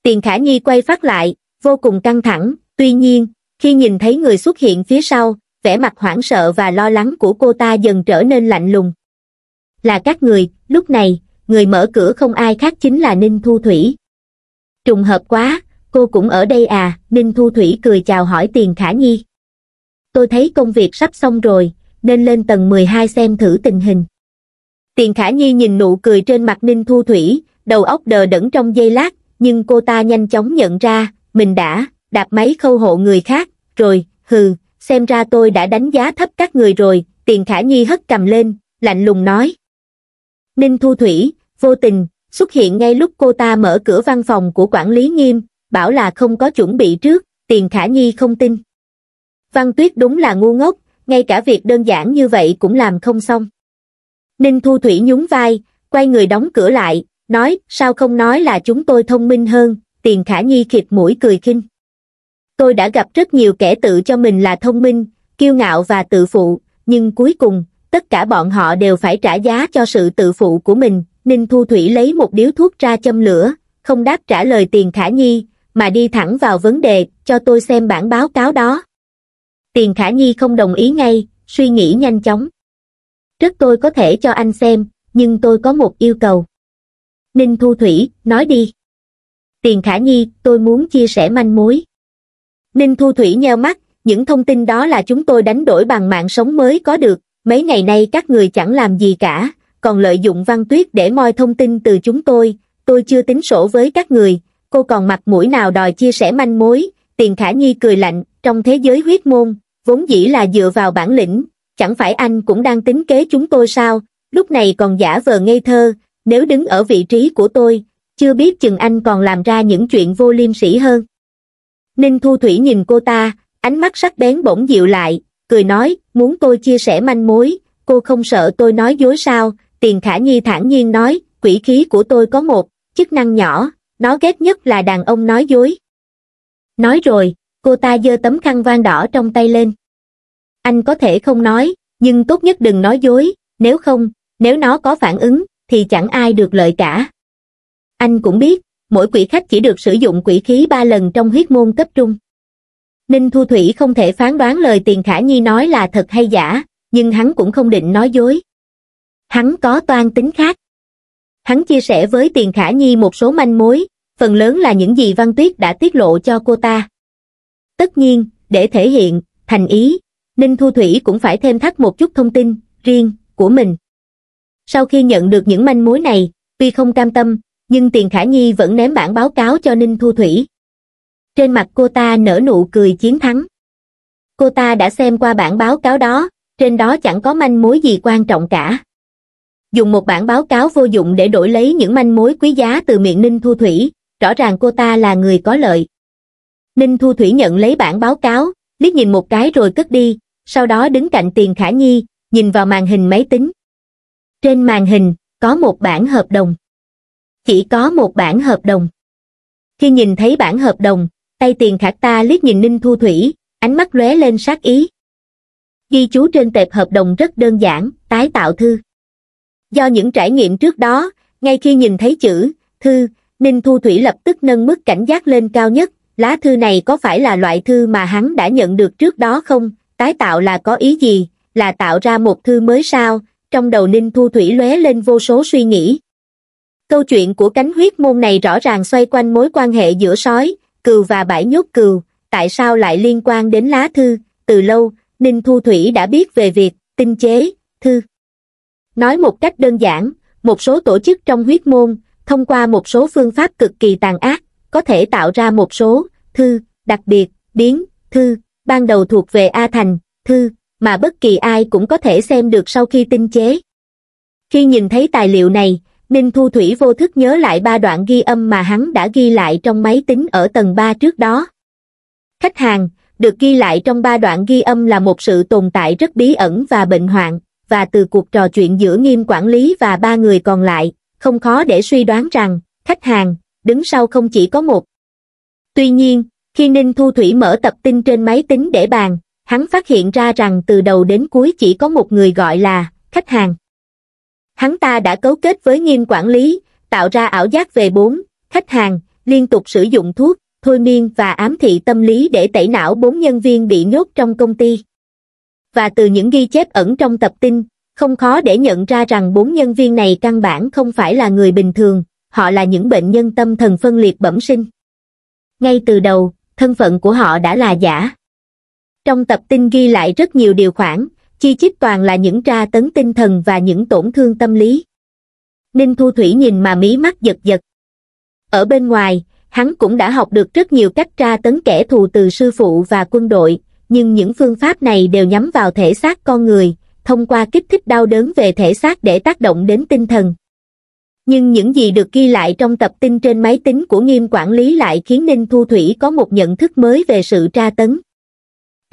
tiền khả nhi quay phát lại vô cùng căng thẳng tuy nhiên khi nhìn thấy người xuất hiện phía sau vẻ mặt hoảng sợ và lo lắng của cô ta dần trở nên lạnh lùng là các người lúc này người mở cửa không ai khác chính là ninh thu thủy trùng hợp quá cô cũng ở đây à ninh thu thủy cười chào hỏi tiền khả nhi tôi thấy công việc sắp xong rồi, nên lên tầng 12 xem thử tình hình. Tiền Khả Nhi nhìn nụ cười trên mặt Ninh Thu Thủy, đầu óc đờ đẫn trong giây lát, nhưng cô ta nhanh chóng nhận ra, mình đã đạp máy khâu hộ người khác, rồi, hừ, xem ra tôi đã đánh giá thấp các người rồi, Tiền Khả Nhi hất cầm lên, lạnh lùng nói. Ninh Thu Thủy, vô tình, xuất hiện ngay lúc cô ta mở cửa văn phòng của quản lý nghiêm, bảo là không có chuẩn bị trước, Tiền Khả Nhi không tin. Văn Tuyết đúng là ngu ngốc, ngay cả việc đơn giản như vậy cũng làm không xong. Ninh Thu Thủy nhún vai, quay người đóng cửa lại, nói, sao không nói là chúng tôi thông minh hơn, tiền khả nhi khịt mũi cười khinh. Tôi đã gặp rất nhiều kẻ tự cho mình là thông minh, kiêu ngạo và tự phụ, nhưng cuối cùng, tất cả bọn họ đều phải trả giá cho sự tự phụ của mình. Ninh Thu Thủy lấy một điếu thuốc ra châm lửa, không đáp trả lời tiền khả nhi, mà đi thẳng vào vấn đề, cho tôi xem bản báo cáo đó. Tiền Khả Nhi không đồng ý ngay, suy nghĩ nhanh chóng. Rất tôi có thể cho anh xem, nhưng tôi có một yêu cầu. Ninh Thu Thủy, nói đi. Tiền Khả Nhi, tôi muốn chia sẻ manh mối. Ninh Thu Thủy nheo mắt, những thông tin đó là chúng tôi đánh đổi bằng mạng sống mới có được. Mấy ngày nay các người chẳng làm gì cả, còn lợi dụng văn tuyết để moi thông tin từ chúng tôi. Tôi chưa tính sổ với các người, cô còn mặt mũi nào đòi chia sẻ manh mối. Tiền Khả Nhi cười lạnh, trong thế giới huyết môn, vốn dĩ là dựa vào bản lĩnh, chẳng phải anh cũng đang tính kế chúng tôi sao, lúc này còn giả vờ ngây thơ, nếu đứng ở vị trí của tôi, chưa biết chừng anh còn làm ra những chuyện vô liêm sỉ hơn. Ninh Thu Thủy nhìn cô ta, ánh mắt sắc bén bỗng dịu lại, cười nói, muốn tôi chia sẻ manh mối, cô không sợ tôi nói dối sao, tiền khả nhi thản nhiên nói, quỷ khí của tôi có một, chức năng nhỏ, nó ghét nhất là đàn ông nói dối. Nói rồi, cô ta giơ tấm khăn vang đỏ trong tay lên. Anh có thể không nói, nhưng tốt nhất đừng nói dối, nếu không, nếu nó có phản ứng, thì chẳng ai được lợi cả. Anh cũng biết, mỗi quỷ khách chỉ được sử dụng quỷ khí ba lần trong huyết môn cấp trung. Ninh Thu Thủy không thể phán đoán lời Tiền Khả Nhi nói là thật hay giả, nhưng hắn cũng không định nói dối. Hắn có toan tính khác. Hắn chia sẻ với Tiền Khả Nhi một số manh mối, phần lớn là những gì Văn Tuyết đã tiết lộ cho cô ta. Tất nhiên, để thể hiện, thành ý, Ninh Thu Thủy cũng phải thêm thắt một chút thông tin, riêng, của mình. Sau khi nhận được những manh mối này, tuy không cam tâm, nhưng Tiền Khả Nhi vẫn ném bản báo cáo cho Ninh Thu Thủy. Trên mặt cô ta nở nụ cười chiến thắng. Cô ta đã xem qua bản báo cáo đó, trên đó chẳng có manh mối gì quan trọng cả. Dùng một bản báo cáo vô dụng để đổi lấy những manh mối quý giá từ miệng Ninh Thu Thủy, rõ ràng cô ta là người có lợi. Ninh Thu Thủy nhận lấy bản báo cáo, liếc nhìn một cái rồi cất đi, sau đó đứng cạnh tiền khả nhi, nhìn vào màn hình máy tính. Trên màn hình, có một bản hợp đồng. Chỉ có một bản hợp đồng. Khi nhìn thấy bản hợp đồng, tay tiền khả ta liếc nhìn Ninh Thu Thủy, ánh mắt lóe lên sát ý. Ghi chú trên tệp hợp đồng rất đơn giản, tái tạo thư. Do những trải nghiệm trước đó, ngay khi nhìn thấy chữ, thư, Ninh Thu Thủy lập tức nâng mức cảnh giác lên cao nhất, lá thư này có phải là loại thư mà hắn đã nhận được trước đó không tái tạo là có ý gì là tạo ra một thư mới sao trong đầu ninh thu thủy lóe lên vô số suy nghĩ câu chuyện của cánh huyết môn này rõ ràng xoay quanh mối quan hệ giữa sói cừu và bãi nhốt cừu tại sao lại liên quan đến lá thư từ lâu ninh thu thủy đã biết về việc tinh chế thư nói một cách đơn giản một số tổ chức trong huyết môn thông qua một số phương pháp cực kỳ tàn ác có thể tạo ra một số thư đặc biệt, biến, thư, ban đầu thuộc về A Thành, thư, mà bất kỳ ai cũng có thể xem được sau khi tinh chế. Khi nhìn thấy tài liệu này, Ninh Thu Thủy vô thức nhớ lại ba đoạn ghi âm mà hắn đã ghi lại trong máy tính ở tầng ba trước đó. Khách hàng, được ghi lại trong ba đoạn ghi âm là một sự tồn tại rất bí ẩn và bệnh hoạn, và từ cuộc trò chuyện giữa nghiêm quản lý và ba người còn lại, không khó để suy đoán rằng, khách hàng, đứng sau không chỉ có một. Tuy nhiên, khi Ninh Thu Thủy mở tập tin trên máy tính để bàn, hắn phát hiện ra rằng từ đầu đến cuối chỉ có một người gọi là khách hàng. Hắn ta đã cấu kết với nghiêm quản lý, tạo ra ảo giác về bốn khách hàng, liên tục sử dụng thuốc, thôi miên và ám thị tâm lý để tẩy não bốn nhân viên bị nhốt trong công ty. Và từ những ghi chép ẩn trong tập tin, không khó để nhận ra rằng bốn nhân viên này căn bản không phải là người bình thường, họ là những bệnh nhân tâm thần phân liệt bẩm sinh. Ngay từ đầu, thân phận của họ đã là giả. Trong tập tin ghi lại rất nhiều điều khoản, chi chít toàn là những tra tấn tinh thần và những tổn thương tâm lý. Ninh Thu Thủy nhìn mà mí mắt giật giật. Ở bên ngoài, hắn cũng đã học được rất nhiều cách tra tấn kẻ thù từ sư phụ và quân đội, nhưng những phương pháp này đều nhắm vào thể xác con người, thông qua kích thích đau đớn về thể xác để tác động đến tinh thần nhưng những gì được ghi lại trong tập tin trên máy tính của nghiêm quản lý lại khiến ninh thu thủy có một nhận thức mới về sự tra tấn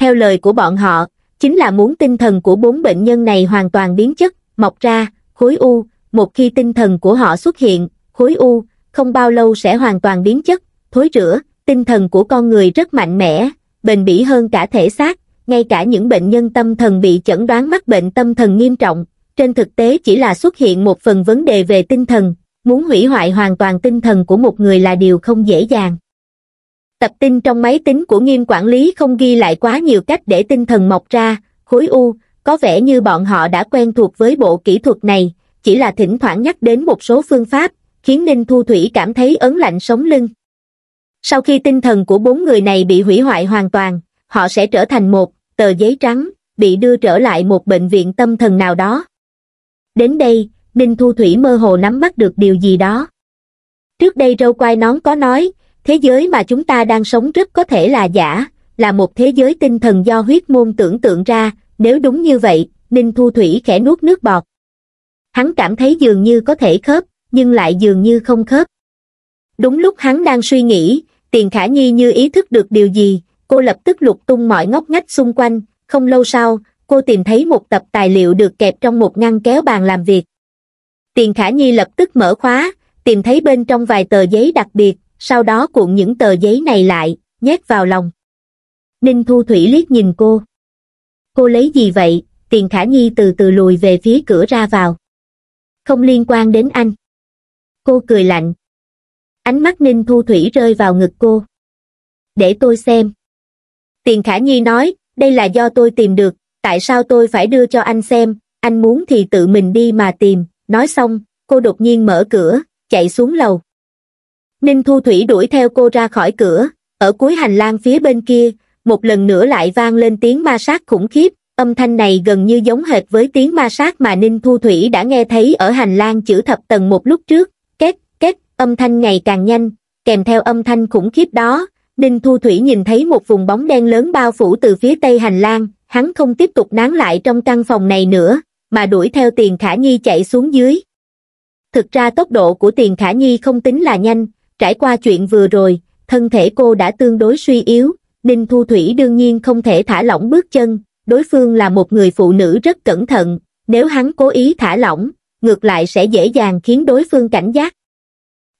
theo lời của bọn họ chính là muốn tinh thần của bốn bệnh nhân này hoàn toàn biến chất mọc ra khối u một khi tinh thần của họ xuất hiện khối u không bao lâu sẽ hoàn toàn biến chất thối rữa tinh thần của con người rất mạnh mẽ bền bỉ hơn cả thể xác ngay cả những bệnh nhân tâm thần bị chẩn đoán mắc bệnh tâm thần nghiêm trọng trên thực tế chỉ là xuất hiện một phần vấn đề về tinh thần, muốn hủy hoại hoàn toàn tinh thần của một người là điều không dễ dàng. Tập tin trong máy tính của nghiêm quản lý không ghi lại quá nhiều cách để tinh thần mọc ra, khối u, có vẻ như bọn họ đã quen thuộc với bộ kỹ thuật này, chỉ là thỉnh thoảng nhắc đến một số phương pháp, khiến Ninh Thu Thủy cảm thấy ấn lạnh sống lưng. Sau khi tinh thần của bốn người này bị hủy hoại hoàn toàn, họ sẽ trở thành một tờ giấy trắng, bị đưa trở lại một bệnh viện tâm thần nào đó. Đến đây, Ninh Thu Thủy mơ hồ nắm bắt được điều gì đó. Trước đây râu quai nón có nói, thế giới mà chúng ta đang sống rất có thể là giả, là một thế giới tinh thần do huyết môn tưởng tượng ra, nếu đúng như vậy, Ninh Thu Thủy khẽ nuốt nước bọt. Hắn cảm thấy dường như có thể khớp, nhưng lại dường như không khớp. Đúng lúc hắn đang suy nghĩ, tiền khả nhi như ý thức được điều gì, cô lập tức lục tung mọi ngóc ngách xung quanh, không lâu sau, cô tìm thấy một tập tài liệu được kẹp trong một ngăn kéo bàn làm việc tiền khả nhi lập tức mở khóa tìm thấy bên trong vài tờ giấy đặc biệt sau đó cuộn những tờ giấy này lại nhét vào lòng ninh thu thủy liếc nhìn cô cô lấy gì vậy tiền khả nhi từ từ lùi về phía cửa ra vào không liên quan đến anh cô cười lạnh ánh mắt ninh thu thủy rơi vào ngực cô để tôi xem tiền khả nhi nói đây là do tôi tìm được tại sao tôi phải đưa cho anh xem, anh muốn thì tự mình đi mà tìm, nói xong, cô đột nhiên mở cửa, chạy xuống lầu. Ninh Thu Thủy đuổi theo cô ra khỏi cửa, ở cuối hành lang phía bên kia, một lần nữa lại vang lên tiếng ma sát khủng khiếp, âm thanh này gần như giống hệt với tiếng ma sát mà Ninh Thu Thủy đã nghe thấy ở hành lang chữ thập tầng một lúc trước, két, két, âm thanh ngày càng nhanh, kèm theo âm thanh khủng khiếp đó, Ninh Thu Thủy nhìn thấy một vùng bóng đen lớn bao phủ từ phía tây hành lang, hắn không tiếp tục nán lại trong căn phòng này nữa, mà đuổi theo tiền khả nhi chạy xuống dưới. Thực ra tốc độ của tiền khả nhi không tính là nhanh, trải qua chuyện vừa rồi, thân thể cô đã tương đối suy yếu, Ninh Thu Thủy đương nhiên không thể thả lỏng bước chân, đối phương là một người phụ nữ rất cẩn thận, nếu hắn cố ý thả lỏng, ngược lại sẽ dễ dàng khiến đối phương cảnh giác.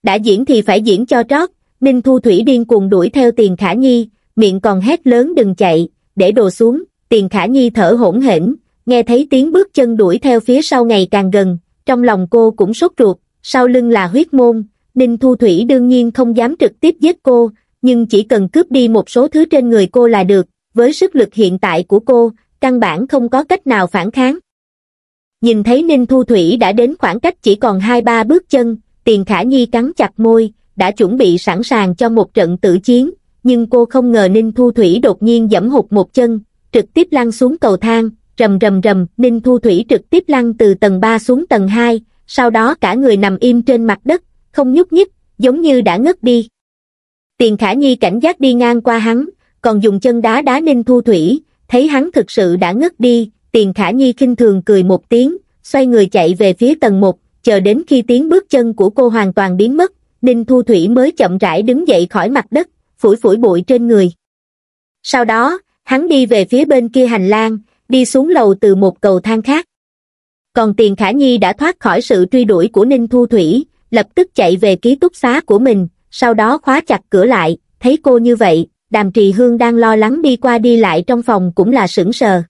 Đã diễn thì phải diễn cho trót, Ninh Thu Thủy điên cuồng đuổi theo tiền khả nhi, miệng còn hét lớn đừng chạy, để đồ xuống, tiền khả nhi thở hỗn hển, nghe thấy tiếng bước chân đuổi theo phía sau ngày càng gần, trong lòng cô cũng sốt ruột, sau lưng là huyết môn, Ninh Thu Thủy đương nhiên không dám trực tiếp giết cô, nhưng chỉ cần cướp đi một số thứ trên người cô là được, với sức lực hiện tại của cô, căn bản không có cách nào phản kháng. Nhìn thấy Ninh Thu Thủy đã đến khoảng cách chỉ còn hai ba bước chân, Tiền Khả Nhi cắn chặt môi, đã chuẩn bị sẵn sàng cho một trận tử chiến, nhưng cô không ngờ Ninh Thu Thủy đột nhiên dẫm hụt một chân, trực tiếp lăn xuống cầu thang rầm rầm rầm ninh thu thủy trực tiếp lăn từ tầng ba xuống tầng hai sau đó cả người nằm im trên mặt đất không nhúc nhích giống như đã ngất đi tiền khả nhi cảnh giác đi ngang qua hắn còn dùng chân đá đá ninh thu thủy thấy hắn thực sự đã ngất đi tiền khả nhi khinh thường cười một tiếng xoay người chạy về phía tầng một chờ đến khi tiếng bước chân của cô hoàn toàn biến mất ninh thu thủy mới chậm rãi đứng dậy khỏi mặt đất phủi phủi bụi trên người sau đó hắn đi về phía bên kia hành lang đi xuống lầu từ một cầu thang khác còn tiền khả nhi đã thoát khỏi sự truy đuổi của ninh thu thủy lập tức chạy về ký túc xá của mình sau đó khóa chặt cửa lại thấy cô như vậy đàm trì hương đang lo lắng đi qua đi lại trong phòng cũng là sững sờ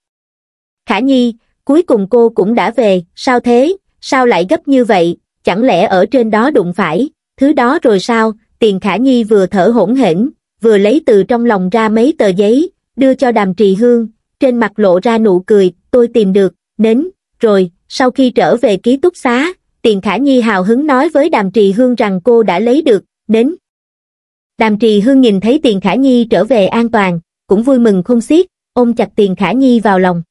khả nhi cuối cùng cô cũng đã về sao thế sao lại gấp như vậy chẳng lẽ ở trên đó đụng phải thứ đó rồi sao tiền khả nhi vừa thở hỗn hển vừa lấy từ trong lòng ra mấy tờ giấy đưa cho đàm trì hương, trên mặt lộ ra nụ cười, tôi tìm được, nến, rồi, sau khi trở về ký túc xá, tiền khả nhi hào hứng nói với đàm trì hương rằng cô đã lấy được, nến. Đàm trì hương nhìn thấy tiền khả nhi trở về an toàn, cũng vui mừng không xiết, ôm chặt tiền khả nhi vào lòng.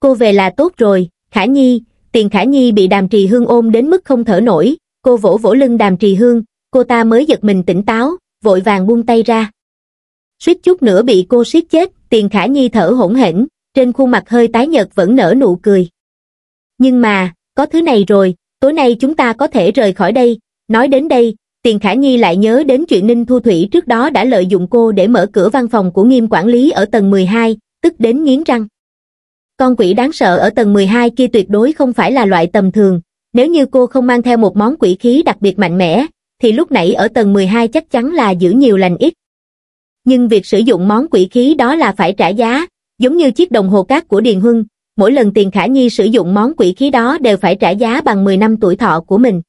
Cô về là tốt rồi, khả nhi, tiền khả nhi bị đàm trì hương ôm đến mức không thở nổi, cô vỗ vỗ lưng đàm trì hương, cô ta mới giật mình tỉnh táo, vội vàng buông tay ra suýt chút nữa bị cô siết chết tiền khả nhi thở hổn hển trên khuôn mặt hơi tái nhợt vẫn nở nụ cười nhưng mà có thứ này rồi tối nay chúng ta có thể rời khỏi đây nói đến đây tiền khả nhi lại nhớ đến chuyện ninh thu thủy trước đó đã lợi dụng cô để mở cửa văn phòng của nghiêm quản lý ở tầng 12, tức đến nghiến răng con quỷ đáng sợ ở tầng 12 kia tuyệt đối không phải là loại tầm thường nếu như cô không mang theo một món quỷ khí đặc biệt mạnh mẽ thì lúc nãy ở tầng 12 chắc chắn là giữ nhiều lành ít nhưng việc sử dụng món quỷ khí đó là phải trả giá, giống như chiếc đồng hồ cát của Điền Huân, mỗi lần tiền khả nhi sử dụng món quỷ khí đó đều phải trả giá bằng 10 năm tuổi thọ của mình.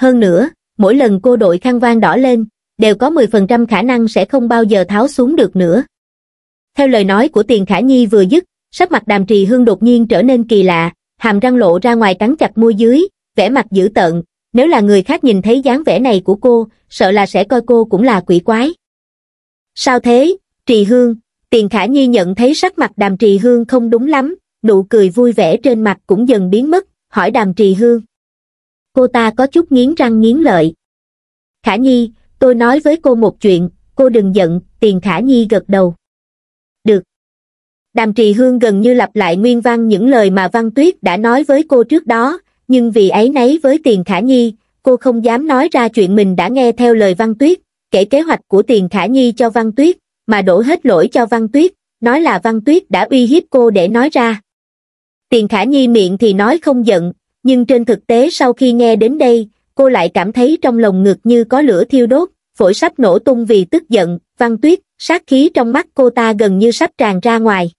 Hơn nữa, mỗi lần cô đội khăn vang đỏ lên, đều có 10% khả năng sẽ không bao giờ tháo xuống được nữa. Theo lời nói của tiền khả nhi vừa dứt, sắc mặt đàm trì hương đột nhiên trở nên kỳ lạ, hàm răng lộ ra ngoài cắn chặt môi dưới, vẻ mặt dữ tợn, nếu là người khác nhìn thấy dáng vẻ này của cô, sợ là sẽ coi cô cũng là quỷ quái. Sao thế, Trì Hương, Tiền Khả Nhi nhận thấy sắc mặt đàm Trì Hương không đúng lắm, nụ cười vui vẻ trên mặt cũng dần biến mất, hỏi đàm Trì Hương. Cô ta có chút nghiến răng nghiến lợi. Khả Nhi, tôi nói với cô một chuyện, cô đừng giận, Tiền Khả Nhi gật đầu. Được. Đàm Trì Hương gần như lặp lại nguyên văn những lời mà Văn Tuyết đã nói với cô trước đó, nhưng vì ấy nấy với Tiền Khả Nhi, cô không dám nói ra chuyện mình đã nghe theo lời Văn Tuyết, kể kế hoạch của tiền khả nhi cho Văn Tuyết, mà đổ hết lỗi cho Văn Tuyết, nói là Văn Tuyết đã uy hiếp cô để nói ra. Tiền khả nhi miệng thì nói không giận, nhưng trên thực tế sau khi nghe đến đây, cô lại cảm thấy trong lòng ngực như có lửa thiêu đốt, phổi sắp nổ tung vì tức giận, Văn Tuyết, sát khí trong mắt cô ta gần như sắp tràn ra ngoài.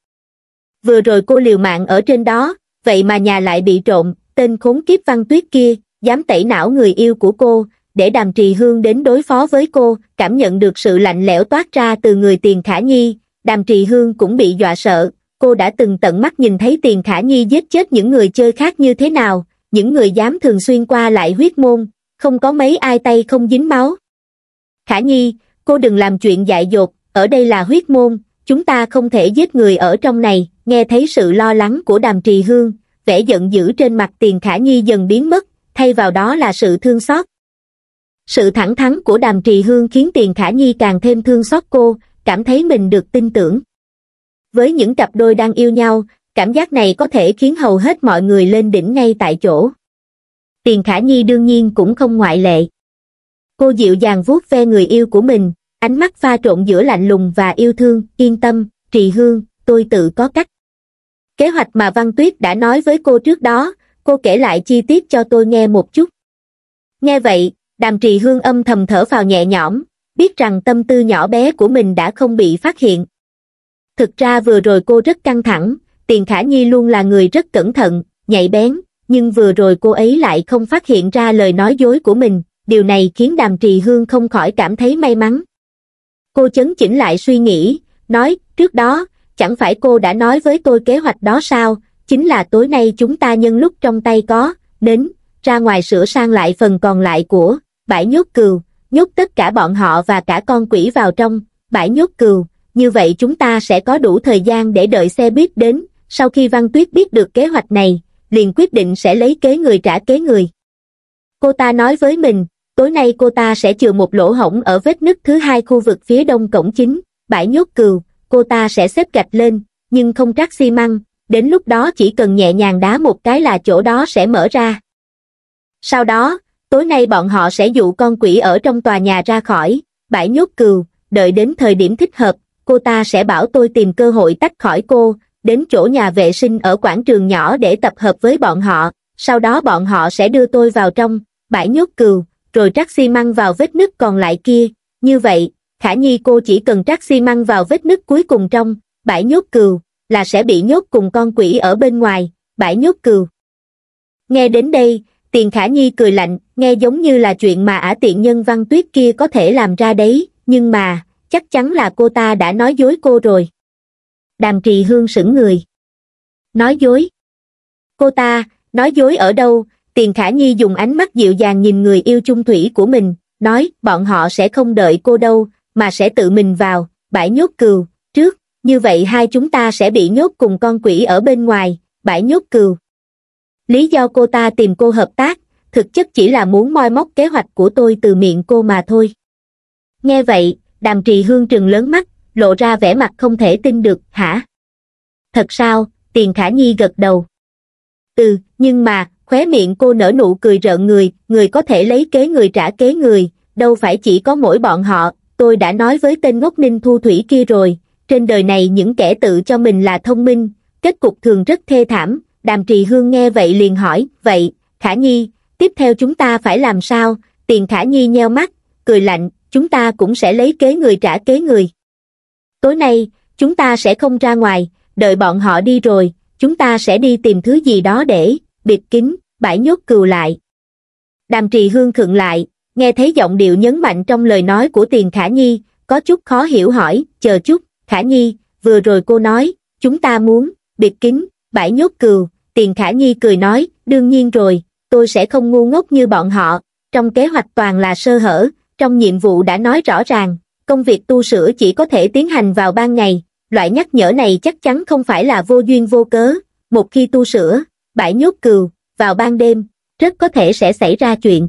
Vừa rồi cô liều mạng ở trên đó, vậy mà nhà lại bị trộm, tên khốn kiếp Văn Tuyết kia, dám tẩy não người yêu của cô, để đàm trì hương đến đối phó với cô cảm nhận được sự lạnh lẽo toát ra từ người tiền khả nhi đàm trì hương cũng bị dọa sợ cô đã từng tận mắt nhìn thấy tiền khả nhi giết chết những người chơi khác như thế nào những người dám thường xuyên qua lại huyết môn không có mấy ai tay không dính máu khả nhi cô đừng làm chuyện dại dột ở đây là huyết môn chúng ta không thể giết người ở trong này nghe thấy sự lo lắng của đàm trì hương vẻ giận dữ trên mặt tiền khả nhi dần biến mất thay vào đó là sự thương xót sự thẳng thắn của đàm trì hương khiến tiền khả nhi càng thêm thương xót cô cảm thấy mình được tin tưởng với những cặp đôi đang yêu nhau cảm giác này có thể khiến hầu hết mọi người lên đỉnh ngay tại chỗ tiền khả nhi đương nhiên cũng không ngoại lệ cô dịu dàng vuốt ve người yêu của mình ánh mắt pha trộn giữa lạnh lùng và yêu thương yên tâm trì hương tôi tự có cách kế hoạch mà văn tuyết đã nói với cô trước đó cô kể lại chi tiết cho tôi nghe một chút nghe vậy đàm trì hương âm thầm thở vào nhẹ nhõm biết rằng tâm tư nhỏ bé của mình đã không bị phát hiện thực ra vừa rồi cô rất căng thẳng tiền khả nhi luôn là người rất cẩn thận nhạy bén nhưng vừa rồi cô ấy lại không phát hiện ra lời nói dối của mình điều này khiến đàm trì hương không khỏi cảm thấy may mắn cô chấn chỉnh lại suy nghĩ nói trước đó chẳng phải cô đã nói với tôi kế hoạch đó sao chính là tối nay chúng ta nhân lúc trong tay có đến ra ngoài sửa sang lại phần còn lại của bãi nhốt cừu, nhốt tất cả bọn họ và cả con quỷ vào trong, bãi nhốt cừu, như vậy chúng ta sẽ có đủ thời gian để đợi xe buýt đến, sau khi Văn Tuyết biết được kế hoạch này, liền quyết định sẽ lấy kế người trả kế người. Cô ta nói với mình, tối nay cô ta sẽ chừa một lỗ hổng ở vết nứt thứ hai khu vực phía đông cổng chính, bãi nhốt cừu, cô ta sẽ xếp gạch lên, nhưng không trắc xi măng, đến lúc đó chỉ cần nhẹ nhàng đá một cái là chỗ đó sẽ mở ra. Sau đó, Tối nay bọn họ sẽ dụ con quỷ ở trong tòa nhà ra khỏi, bãi nhốt cừu, đợi đến thời điểm thích hợp, cô ta sẽ bảo tôi tìm cơ hội tách khỏi cô, đến chỗ nhà vệ sinh ở quảng trường nhỏ để tập hợp với bọn họ, sau đó bọn họ sẽ đưa tôi vào trong, bãi nhốt cừu, rồi trắc xi măng vào vết nứt còn lại kia, như vậy, khả nhi cô chỉ cần trắc xi măng vào vết nứt cuối cùng trong, bãi nhốt cừu, là sẽ bị nhốt cùng con quỷ ở bên ngoài, bãi nhốt cừu. Nghe đến đây, Tiền Khả Nhi cười lạnh, nghe giống như là chuyện mà ả tiện nhân văn tuyết kia có thể làm ra đấy, nhưng mà, chắc chắn là cô ta đã nói dối cô rồi. Đàm trì hương sững người. Nói dối. Cô ta, nói dối ở đâu, tiền khả nhi dùng ánh mắt dịu dàng nhìn người yêu chung thủy của mình, nói bọn họ sẽ không đợi cô đâu, mà sẽ tự mình vào, bãi nhốt cừu, trước, như vậy hai chúng ta sẽ bị nhốt cùng con quỷ ở bên ngoài, bãi nhốt cừu lý do cô ta tìm cô hợp tác thực chất chỉ là muốn moi móc kế hoạch của tôi từ miệng cô mà thôi nghe vậy đàm trì hương trừng lớn mắt lộ ra vẻ mặt không thể tin được hả thật sao tiền khả nhi gật đầu ừ nhưng mà khóe miệng cô nở nụ cười rợn người người có thể lấy kế người trả kế người đâu phải chỉ có mỗi bọn họ tôi đã nói với tên ngốc ninh thu thủy kia rồi trên đời này những kẻ tự cho mình là thông minh kết cục thường rất thê thảm đàm trì hương nghe vậy liền hỏi, vậy, Khả Nhi, tiếp theo chúng ta phải làm sao, tiền Khả Nhi nheo mắt, cười lạnh, chúng ta cũng sẽ lấy kế người trả kế người. Tối nay, chúng ta sẽ không ra ngoài, đợi bọn họ đi rồi, chúng ta sẽ đi tìm thứ gì đó để, biệt kín, bãi nhốt cừu lại. Đàm trì hương khựng lại, nghe thấy giọng điệu nhấn mạnh trong lời nói của tiền Khả Nhi, có chút khó hiểu hỏi, chờ chút, Khả Nhi, vừa rồi cô nói, chúng ta muốn, biệt kín, bãi nhốt cừu, Tiền Khả Nhi cười nói, đương nhiên rồi, tôi sẽ không ngu ngốc như bọn họ, trong kế hoạch toàn là sơ hở, trong nhiệm vụ đã nói rõ ràng, công việc tu sửa chỉ có thể tiến hành vào ban ngày, loại nhắc nhở này chắc chắn không phải là vô duyên vô cớ, một khi tu sửa, bãi nhốt cừu, vào ban đêm, rất có thể sẽ xảy ra chuyện.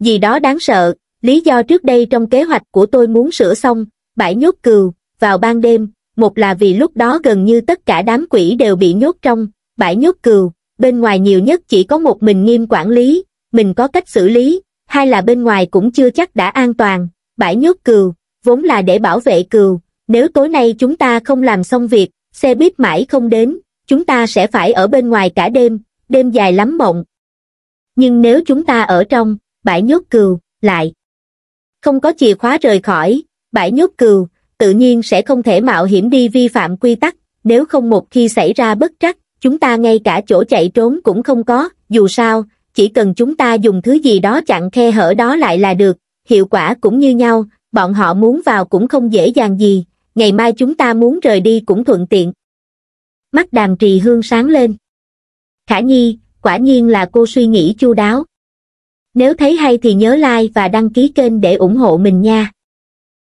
Gì đó đáng sợ, lý do trước đây trong kế hoạch của tôi muốn sửa xong, bãi nhốt cừu, vào ban đêm, một là vì lúc đó gần như tất cả đám quỷ đều bị nhốt trong, bãi nhốt cừu, bên ngoài nhiều nhất chỉ có một mình nghiêm quản lý, mình có cách xử lý, hay là bên ngoài cũng chưa chắc đã an toàn, bãi nhốt cừu, vốn là để bảo vệ cừu, nếu tối nay chúng ta không làm xong việc, xe buýt mãi không đến, chúng ta sẽ phải ở bên ngoài cả đêm, đêm dài lắm mộng. Nhưng nếu chúng ta ở trong, bãi nhốt cừu, lại không có chìa khóa rời khỏi, bãi nhốt cừu, tự nhiên sẽ không thể mạo hiểm đi vi phạm quy tắc, nếu không một khi xảy ra bất trắc, chúng ta ngay cả chỗ chạy trốn cũng không có dù sao chỉ cần chúng ta dùng thứ gì đó chặn khe hở đó lại là được hiệu quả cũng như nhau bọn họ muốn vào cũng không dễ dàng gì ngày mai chúng ta muốn rời đi cũng thuận tiện mắt đàm trì hương sáng lên khả nhi quả nhiên là cô suy nghĩ chu đáo nếu thấy hay thì nhớ like và đăng ký kênh để ủng hộ mình nha